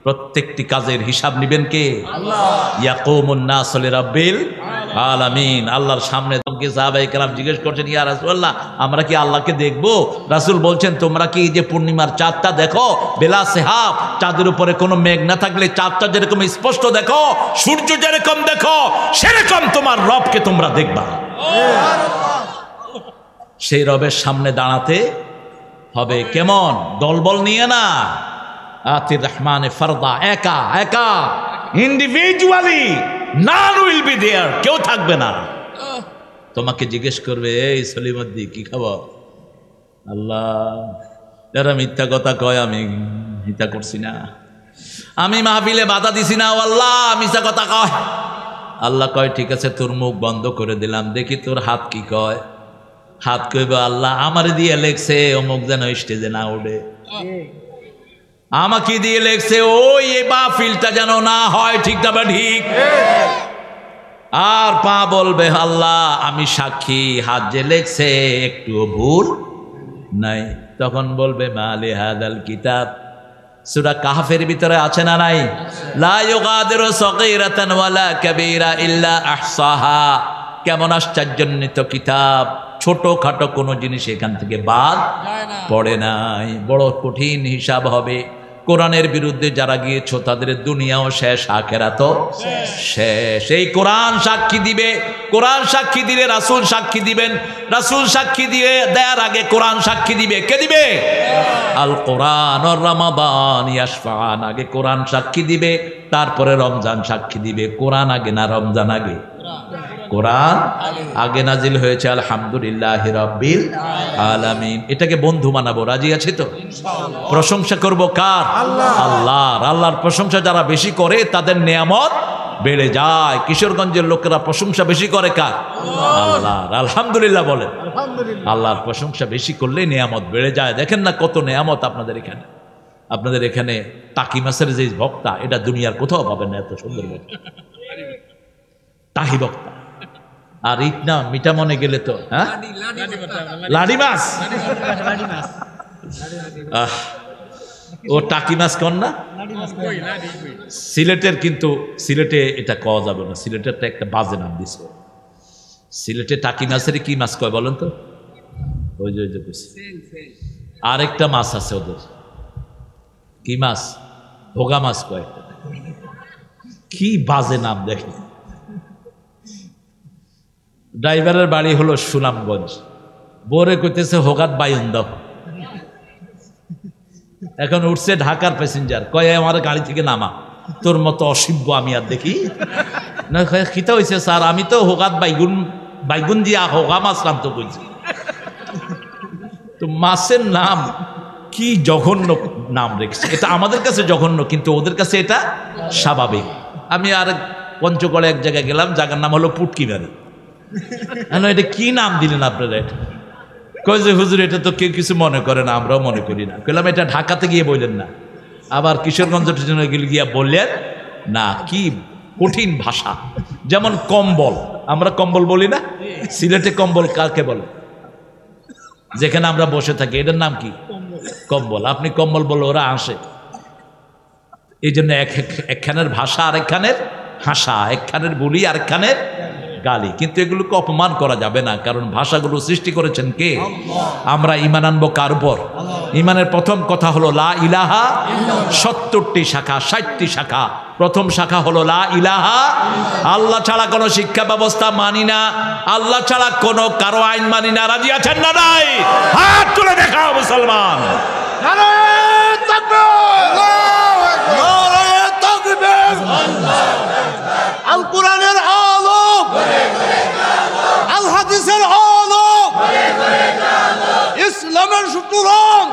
প্রত্যেকটি কাজের হিসাব নিবেন কে ইয়াকুমুন্নাসলিরাব্বিল আলামিন আল্লাহর সামনে জিজ্ঞেস করছেন ইয়া আমরা কি আল্লাহকে দেখবো রাসুল বলছেন তোমরা কি যে পূর্ণিমার চাঁদটা দেখো বেলা সেহাব চাঁদের উপরে কোনো মেঘ না থাকলে চাঁদটা যেরকম স্পষ্ট দেখো সূর্য যেরকম দেখো সেরকম তোমার রবকে তোমরা দেখবা সেই রবের সামনে দাঁড়াতে হবে কেমন দলবল নিয়ে না আতির রহমানে ফারদা একা একা individually none will be there কেউ থাকবে না তোমাকে জিজ্ঞেস করবে এই সলিমদ্দি কি খবর আল্লাহ যারা মিথ্যা কথা কয় আমি মিথ্যা করছি না আমি মাহফিলে বাধা দিছি না আল্লাহ মিথ্যা কথা কয় আল্লাহ কয় ঠিক আছে তোর মুখ বন্ধ করে দিলাম দেখি তোর হাত কি কয় হাত কইব আল্লাহ আমার দিয়ে লেখছে অমুক যেন স্টেজে না উঠে আমাকে দিয়ে লেখছে ওই এ ফিলটা যেন না হয় ঠিক তবে ঠিক আর পা বলবে আল্লাহ আমি সাক্ষী হাত যে লেখছে একটুও ভুল নাই তখন বলবে মালে হাদাল কিতাব সুরা কাহাফের ভিতরে আছে না নাই লাগাদের সকাইরাতান ওয়ালা ইল্লা আহসাহা কেমন আশ্চর্যজনিত কিতাব ছোটখাটো কোনো জিনিস এখান থেকে বাদ পড়ে নাই বড় কঠিন হিসাব হবে কোরআনের বিরুদ্ধে যারা গিয়েছ তাদের দুনিয়াও শেষ আখেরা তো শেষ এই কোরআন সাক্ষী দিবে কোরআন সাক্ষী দিলে রাসুল সাক্ষী দিবেন রাসুল সাক্ষী দিয়ে দেয়ার আগে কোরআন সাক্ষী দিবে কে দিবে আল কোরআন রমাবান ইয়াসফান আগে কোরআন সাক্ষী দিবে তারপরে রমজান সাক্ষী দিবে কোরআন আগে না রমজান আগে কোরআন আগে নাজিল হয়েছে আলহামদুলিল্লাহ রব্বিল আলামিন এটাকে বন্ধু মানাবো রাজি আছে তো প্রশংসা করব কার আল্লাহর আল্লাহর প্রশংসা যারা বেশি করে তাদের নিয়ামত বেড়ে যায় কিশোরগঞ্জের লোকেরা প্রশংসা বেশি করে কার আল্লাহর আলহামদুলিল্লাহ বলে আল্লাহর প্রশংসা বেশি করলে নিয়ামত বেড়ে যায় দেখেন না কত নিয়ামত আপনাদের এখানে আপনাদের এখানে তাকি মাসের যে ভক্তা এটা দুনিয়ার কোথাও পাবেন না এত সুন্দর ভক্তা তাহি বক্তা আর ইট না মিঠা মনে গেলে তো হ্যাঁ লাডি মাছ ও টাকি মাছ কন না সিলেটের কিন্তু সিলেটে এটা কওয়া যাবে না সিলেটেরটা একটা বাজে নাম দিছে সিলেটে টাকি মাছের কি মাছ কয় বলেন তো ওই যে ওই যে আরেকটা মাছ আছে ওদের কি মাছ ভোগা মাছ কয় কি বাজে নাম দেখেন ড্রাইভারের বাড়ি হলো সুনামগঞ্জ বোরে কইতেছে হোগাত বায়ুন্দ এখন উঠছে ঢাকার প্যাসেঞ্জার কয়ে আমার গাড়ি থেকে নামা তোর মতো অসভ্য আমি আর দেখি না খিতা হয়েছে স্যার আমি তো হোগাত বাইগুন বাইগুন দিয়া হোগা মাছ তো বলছি তো মাছের নাম কি জঘন্য নাম রেখেছে এটা আমাদের কাছে জঘন্য কিন্তু ওদের কাছে এটা স্বাভাবিক আমি আর পঞ্চগড়ে এক জায়গায় গেলাম জায়গার নাম হলো পুটকি ভ্যালি এটা কি নাম দিলেন আপনারা এটা কয় যে হুজুর এটা তো কেউ কিছু মনে করে না আমরাও মনে করি না এটা ঢাকাতে গিয়ে বললেন না আবার কিশোরগঞ্জ গিয়া বললেন না কি কঠিন ভাষা যেমন কম্বল আমরা কম্বল বলি না সিলেটে কম্বল কাকে বলে যেখানে আমরা বসে থাকি এটার নাম কি কম্বল আপনি কম্বল বলে ওরা হাসে এই জন্য এক একখানের ভাষা আরেকখানের হাসা একখানের বলি আরেকখানের গালি কিন্তু এগুলোকে অপমান করা যাবে না কারণ ভাষাগুলো সৃষ্টি করেছেন কে আমরা ইমান আনবো কার উপর ইমানের প্রথম কথা হলো লা ইলাহা সত্তরটি শাখা ষাটটি শাখা প্রথম শাখা হলো লা ইলাহা আল্লাহ ছাড়া কোনো শিক্ষা ব্যবস্থা মানি না আল্লাহ ছাড়া কোনো কারো আইন মানি না রাজি আছেন না নাই হাত তুলে দেখাও মুসলমান আল কোরআনের আ হুশিয়ার শুক্রবান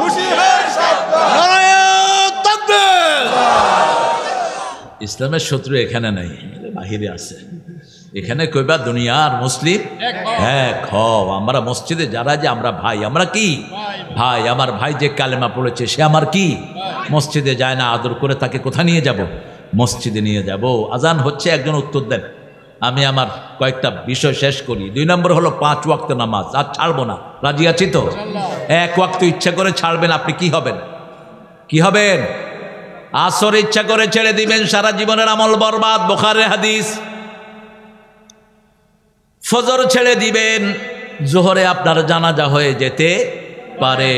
ইসলামের শত্রু এখানে নাই বাহিরে আছে এখানে কইবা দুনিয়ার মুসলিম এক হও আমরা মসজিদে যারা যে আমরা ভাই আমরা কি ভাই আমার ভাই যে কালেমা পড়েছে সে আমার কি মসজিদে যায় না আদর করে তাকে কোথা নিয়ে যাব মসজিদে নিয়ে যাব আজান হচ্ছে একজন উত্তর দেন আমি আমার কয়েকটা বিষয় শেষ করি দুই নম্বর হলো পাঁচ ওয়াক্ত নামাজ আর ছাড়বো না রাজি আছি তো এক ওয়াক্ত ইচ্ছা করে ছাড়বেন আপনি কি হবেন কি হবেন আসর ইচ্ছা করে ছেড়ে দিবেন সারা জীবনের আমল বরবাদ বোখারে হাদিস ফজর ছেড়ে দিবেন জোহরে আপনার জানাজা হয়ে যেতে পারে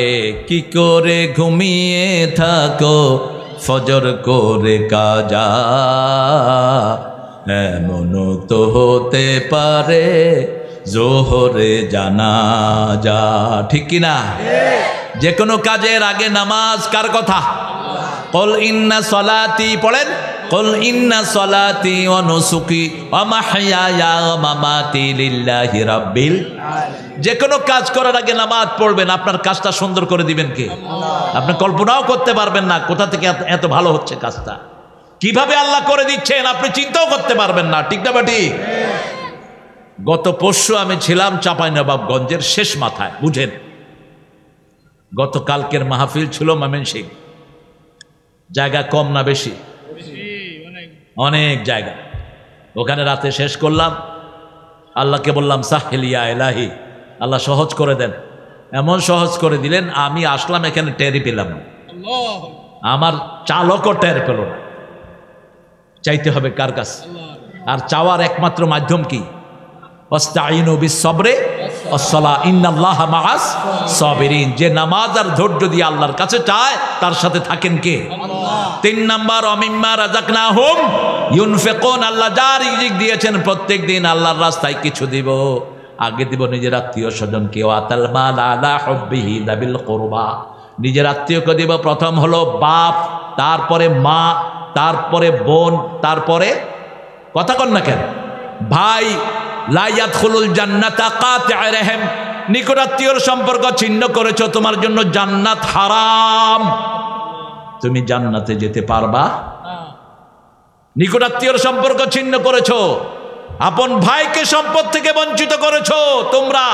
কি করে ঘুমিয়ে থাকো ফজর করে কাজা এমন তো হতে পারে জোহরে জানা যা ঠিক কিনা যে কোনো কাজের আগে নামাজ কার কথা কল ইন্না সলাতি পড়েন কল ইন্না সলাতি অনুসুকি মামাতি যে কোনো কাজ করার আগে নামাজ পড়বেন আপনার কাজটা সুন্দর করে দিবেন কে আপনি কল্পনাও করতে পারবেন না কোথা থেকে এত ভালো হচ্ছে কাজটা কিভাবে আল্লাহ করে দিচ্ছেন আপনি চিন্তাও করতে পারবেন না ঠিক না বাটি গত পরশু আমি ছিলাম চাঁপাইনবাবগঞ্জের শেষ মাথায় বুঝেন গতকালকের মাহফিল ছিল সিং জায়গা কম না বেশি অনেক জায়গা ওখানে রাতে শেষ করলাম আল্লাহকে বললাম সাহেলিয়া এলাহি আল্লাহ সহজ করে দেন এমন সহজ করে দিলেন আমি আসলাম এখানে টেরি পেলাম আমার চালকও টের পেল না চাইতে হবে কার কাছে আর চাওয়ার একমাত্র মাধ্যম কি সবরে যে নামাজ আর ধৈর্য দিয়ে আল্লাহর কাছে চায় তার সাথে থাকেন কে তিন নাম্বার অমিম্মা রাজাক না হোম আল্লাহ যা রিজিক দিয়েছেন প্রত্যেক দিন আল্লাহর রাস্তায় কিছু দিব আগে দিব নিজের আত্মীয় স্বজনকে আতাল মাল আলা করবা নিজের আত্মীয়কে দিব প্রথম হলো বাপ তারপরে মা তারপরে বোন তারপরে কথা কন না কেন ভাই লাইয়াত খুলুল জান্নাতা কাতে রেহেম নিকটাত্মীয়র সম্পর্ক ছিন্ন করেছ তোমার জন্য জান্নাত হারাম তুমি জান্নাতে যেতে পারবা নিকটাত্মীয়র সম্পর্ক ছিন্ন করেছ আপন ভাইকে সম্পদ থেকে বঞ্চিত করেছ তোমরা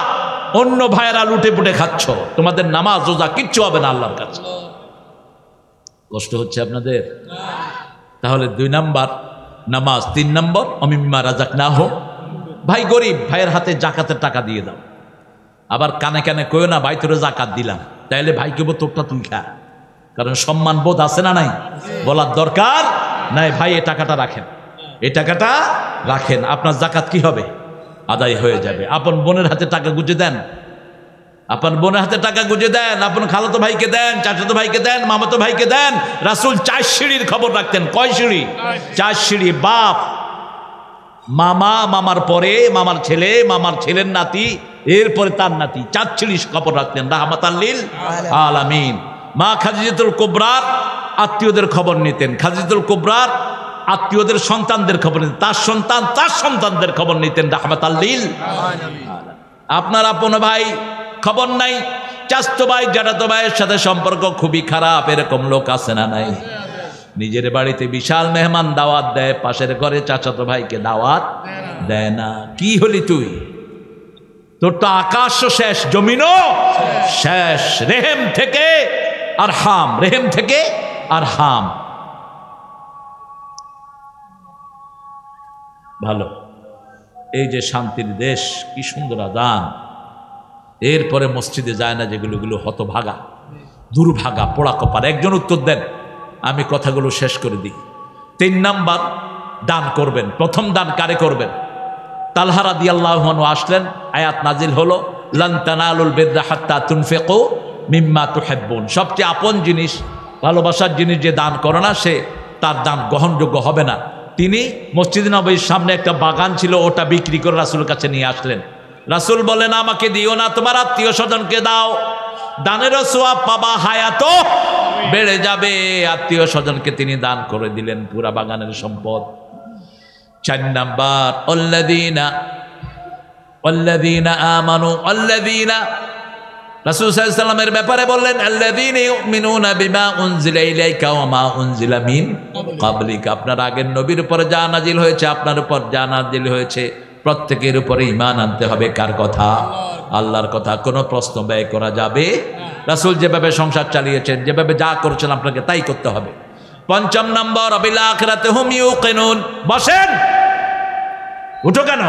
অন্য ভাইয়েরা লুটে পুটে খাচ্ছ তোমাদের নামাজ রোজা কিচ্ছু হবে না আল্লাহর কাছে কষ্ট হচ্ছে আপনাদের তাহলে দুই নাম্বার নামাজ তিন নম্বর অমিমা রাজাক না হোক ভাই গরিব ভাইয়ের হাতে জাকাতের টাকা দিয়ে দাও আবার কানে কানে কয়ো না ভাই তোরে জাকাত দিলাম তাইলে ভাই কেবল তোরটা তুই খা কারণ সম্মান বোধ আছে না নাই বলার দরকার নাই ভাই এ টাকাটা রাখেন এ টাকাটা রাখেন আপনার জাকাত কি হবে আদায় হয়ে যাবে আপন বোনের হাতে টাকা গুজে দেন আপনার বোনের হাতে টাকা গুঁজে দেন আপনার খালাতো ভাইকে দেন চাচাতো ভাইকে দেন মামাতো ভাইকে দেন রাসুল চার সিঁড়ির খবর রাখতেন কয় সিঁড়ি চার সিঁড়ি বাপ মামা মামার পরে মামার ছেলে মামার ছেলের নাতি এরপরে তার নাতি চার সিঁড়ি খবর রাখতেন রাহমাত আল্লিল আলামিন মা খাজিজুল কুবরার আত্মীয়দের খবর নিতেন খাজিজুল কুবরার আত্মীয়দের সন্তানদের খবর নিতেন তার সন্তান তার সন্তানদের খবর নিতেন রাহমাত আল্লিল আপনার আপন ভাই খবর নাই চাস্ত ভাই জ্যাঠাতো ভাইয়ের সাথে সম্পর্ক খুবই খারাপ এরকম লোক আছে না নাই নিজের বাড়িতে বিশাল মেহমান দাওয়াত দেয় পাশের ঘরে চাচাতো ভাইকে দাওয়াত দেয় না কি হলি তুই তোর তো আকাশ শেষ জমিনও শেষ রেহেম থেকে আর হাম রেহেম থেকে আর হাম ভালো এই যে শান্তির দেশ কি সুন্দর আদান এরপরে মসজিদে যায় না যেগুলোগুলো হতভাগা দুর্ভাগা পোড়া কপার একজন উত্তর দেন আমি কথাগুলো শেষ করে দিই তিন নাম্বার দান করবেন প্রথম দান কারে করবেন তালহারা দিয়াল্লাহমানু আসলেন আয়াত নাজিল হলো লান্তানালুল বেদ্রা হাত্তা তুনফেকো মিম্মা তুহেব্বন সবচেয়ে আপন জিনিস ভালোবাসার জিনিস যে দান করে না সে তার দান গ্রহণযোগ্য হবে না তিনি মসজিদ নবীর সামনে একটা বাগান ছিল ওটা বিক্রি করে রাসুলের কাছে নিয়ে আসলেন রাসুল বলেন আমাকে দিও না তোমার আত্মীয় স্বজনকে দাও দানেরও সোয়াব পাবা হায়াত বেড়ে যাবে আত্মীয় স্বজনকে তিনি দান করে দিলেন পুরা বাগানের সম্পদ চার নাম্বার অল্লাদিনা অল্লাদিনা আমানু অল্লাদিনা রাসুল সাল্লামের ব্যাপারে বললেন আল্লাদিন মিনুনা বিমা উনজিলা ইলাইকা ওয়া মা উনজিলা মিন কাবলিক আপনার আগের নবীর উপর যা নাজিল হয়েছে আপনার উপর যা নাজিল হয়েছে প্রত্যেকের উপরে ইমান আনতে হবে কার কথা আল্লাহর কথা কোনো প্রশ্ন ব্যয় করা যাবে রাসুল যেভাবে সংসার চালিয়েছেন যেভাবে যা করছেন আপনাকে তাই করতে হবে পঞ্চম নম্বর আখরাতে হোমিও কেনুন বসেন উঠো কেন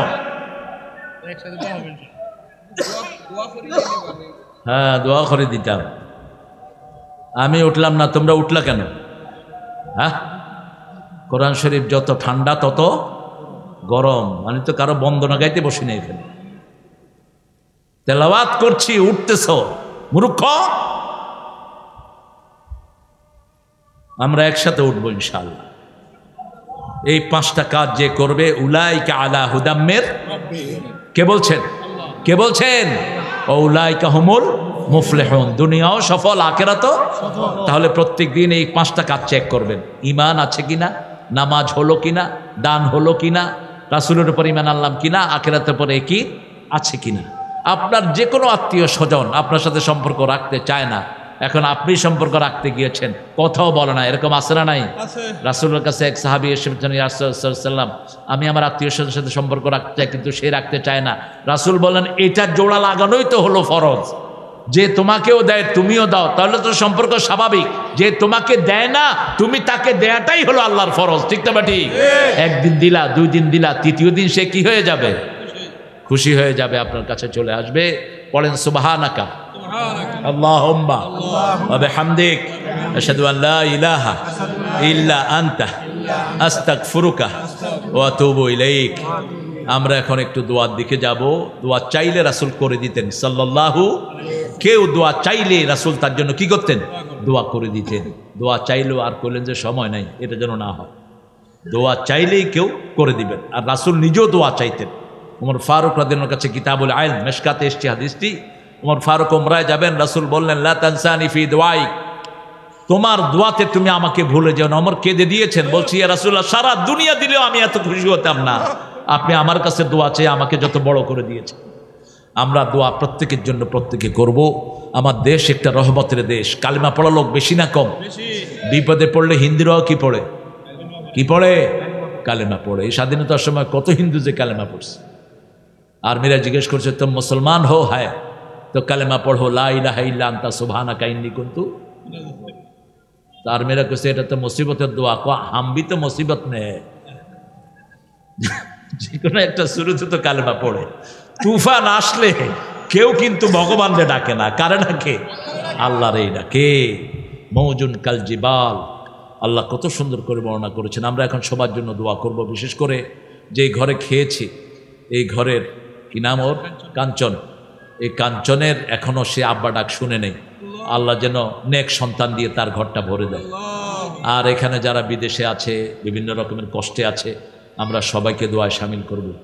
হ্যাঁ দোয়া করে দিতাম আমি উঠলাম না তোমরা উঠলা কেন হ্যাঁ কোরআন শরীফ যত ঠান্ডা তত গরম মানে তো কারো বন্দনা গাইতে বসি না এখানে তেলাওয়াত করছি উঠতেছ মূর্খ আমরা একসাথে উঠবো ইনশাল্লাহ এই পাঁচটা কাজ যে করবে উলাইকা আলা হুদাম্মের কে বলছেন কে বলছেন ও উলাইকা হুমুল মুফলেহন দুনিয়াও সফল আকেরা তো তাহলে প্রত্যেক দিন এই পাঁচটা কাজ চেক করবেন ইমান আছে কিনা নামাজ হলো কিনা দান হলো কিনা রাসুলের উপর ইমান আনলাম কিনা আখেরাতের পরে কি আছে কিনা আপনার যে কোনো আত্মীয় স্বজন আপনার সাথে সম্পর্ক রাখতে চায় না এখন আপনি সম্পর্ক রাখতে গিয়েছেন কথাও বলো না এরকম আছে না নাই রাসুলের কাছে এক সাহাবি সাল্লাম আমি আমার আত্মীয় স্বজনের সাথে সম্পর্ক রাখতে চাই কিন্তু সে রাখতে চায় না রাসুল বলেন এটা জোড়া লাগানোই তো হলো ফরজ যে তোমাকেও দেয় তুমিও দাও তাহলে তো সম্পর্ক স্বাভাবিক যে তোমাকে দেয় না তুমি তাকে দেয়াটাই হলো আল্লাহর ফরজ ঠিক তো বাটি একদিন দিলা দুই দিন দিলা তৃতীয় দিন সে কি হয়ে যাবে খুশি হয়ে যাবে আপনার কাছে চলে আসবে বলেন সুবাহানাকা اللهم وبحمدك أشهد أن لا إله আমরা এখন একটু দোয়ার দিকে যাব দোয়া চাইলে রাসুল করে দিতেন সাল্লাহু কেউ দোয়া চাইলে রাসুল তার জন্য কি করতেন দোয়া করে দিতেন দোয়া চাইলেও আর করলেন যে সময় নাই এটা যেন না হয় দোয়া চাইলেই কেউ করে দিবেন আর রাসুল নিজেও দোয়া চাইতেন উমর ফারুক রাদিনের কাছে কিতাবুল আইন মেশকাতে এসছি হাদিসটি উমর ফারুক ওমরায় যাবেন রাসুল বললেন লাফি দোয়াই তোমার দোয়াতে তুমি আমাকে ভুলে যাও অমর কেঁদে দিয়েছেন বলছি রাসুল্লাহ সারা দুনিয়া দিলেও আমি এত খুশি হতাম না আপনি আমার কাছে দোয়া চেয়ে আমাকে যত বড় করে দিয়েছেন আমরা দোয়া প্রত্যেকের জন্য প্রত্যেকে করব আমার দেশ একটা রহমতের দেশ কালিমা পড়া লোক বেশি না কম বিপদে পড়লে হিন্দিরাও কি পড়ে কি পড়ে কালেমা পড়ে এই স্বাধীনতার সময় কত হিন্দু যে কালেমা পড়ছে আর্মিরা জিজ্ঞেস করছে হ্যাঁ। তো মুসলমান হো হায় তো কালেমা পড়ো লাইলাহাইল্লান্তা শোভানা কাহিনী কিন্তু তো আর্মিরা কেছে এটা তো মুসিবতের দোয়া হাম্বি তো মুসিবত নেয় যে কোনো একটা শুরুতে তো কালেমা পড়ে তুফান আসলে কেউ কিন্তু ভগবানকে ডাকে না কারে ডাকে আল্লাহরে ডাকে মৌজুন কাল জিবাল আল্লাহ কত সুন্দর করে বর্ণনা করেছেন আমরা এখন সবার জন্য দোয়া করব বিশেষ করে যে ঘরে খেয়েছি এই ঘরের কি নাম ওর কাঞ্চন এই কাঞ্চনের এখনও সে আব্বা ডাক শুনে নেই আল্লাহ যেন নেক সন্তান দিয়ে তার ঘরটা ভরে দেয় আর এখানে যারা বিদেশে আছে বিভিন্ন রকমের কষ্টে আছে আমরা সবাইকে দোয়ায় সামিল করব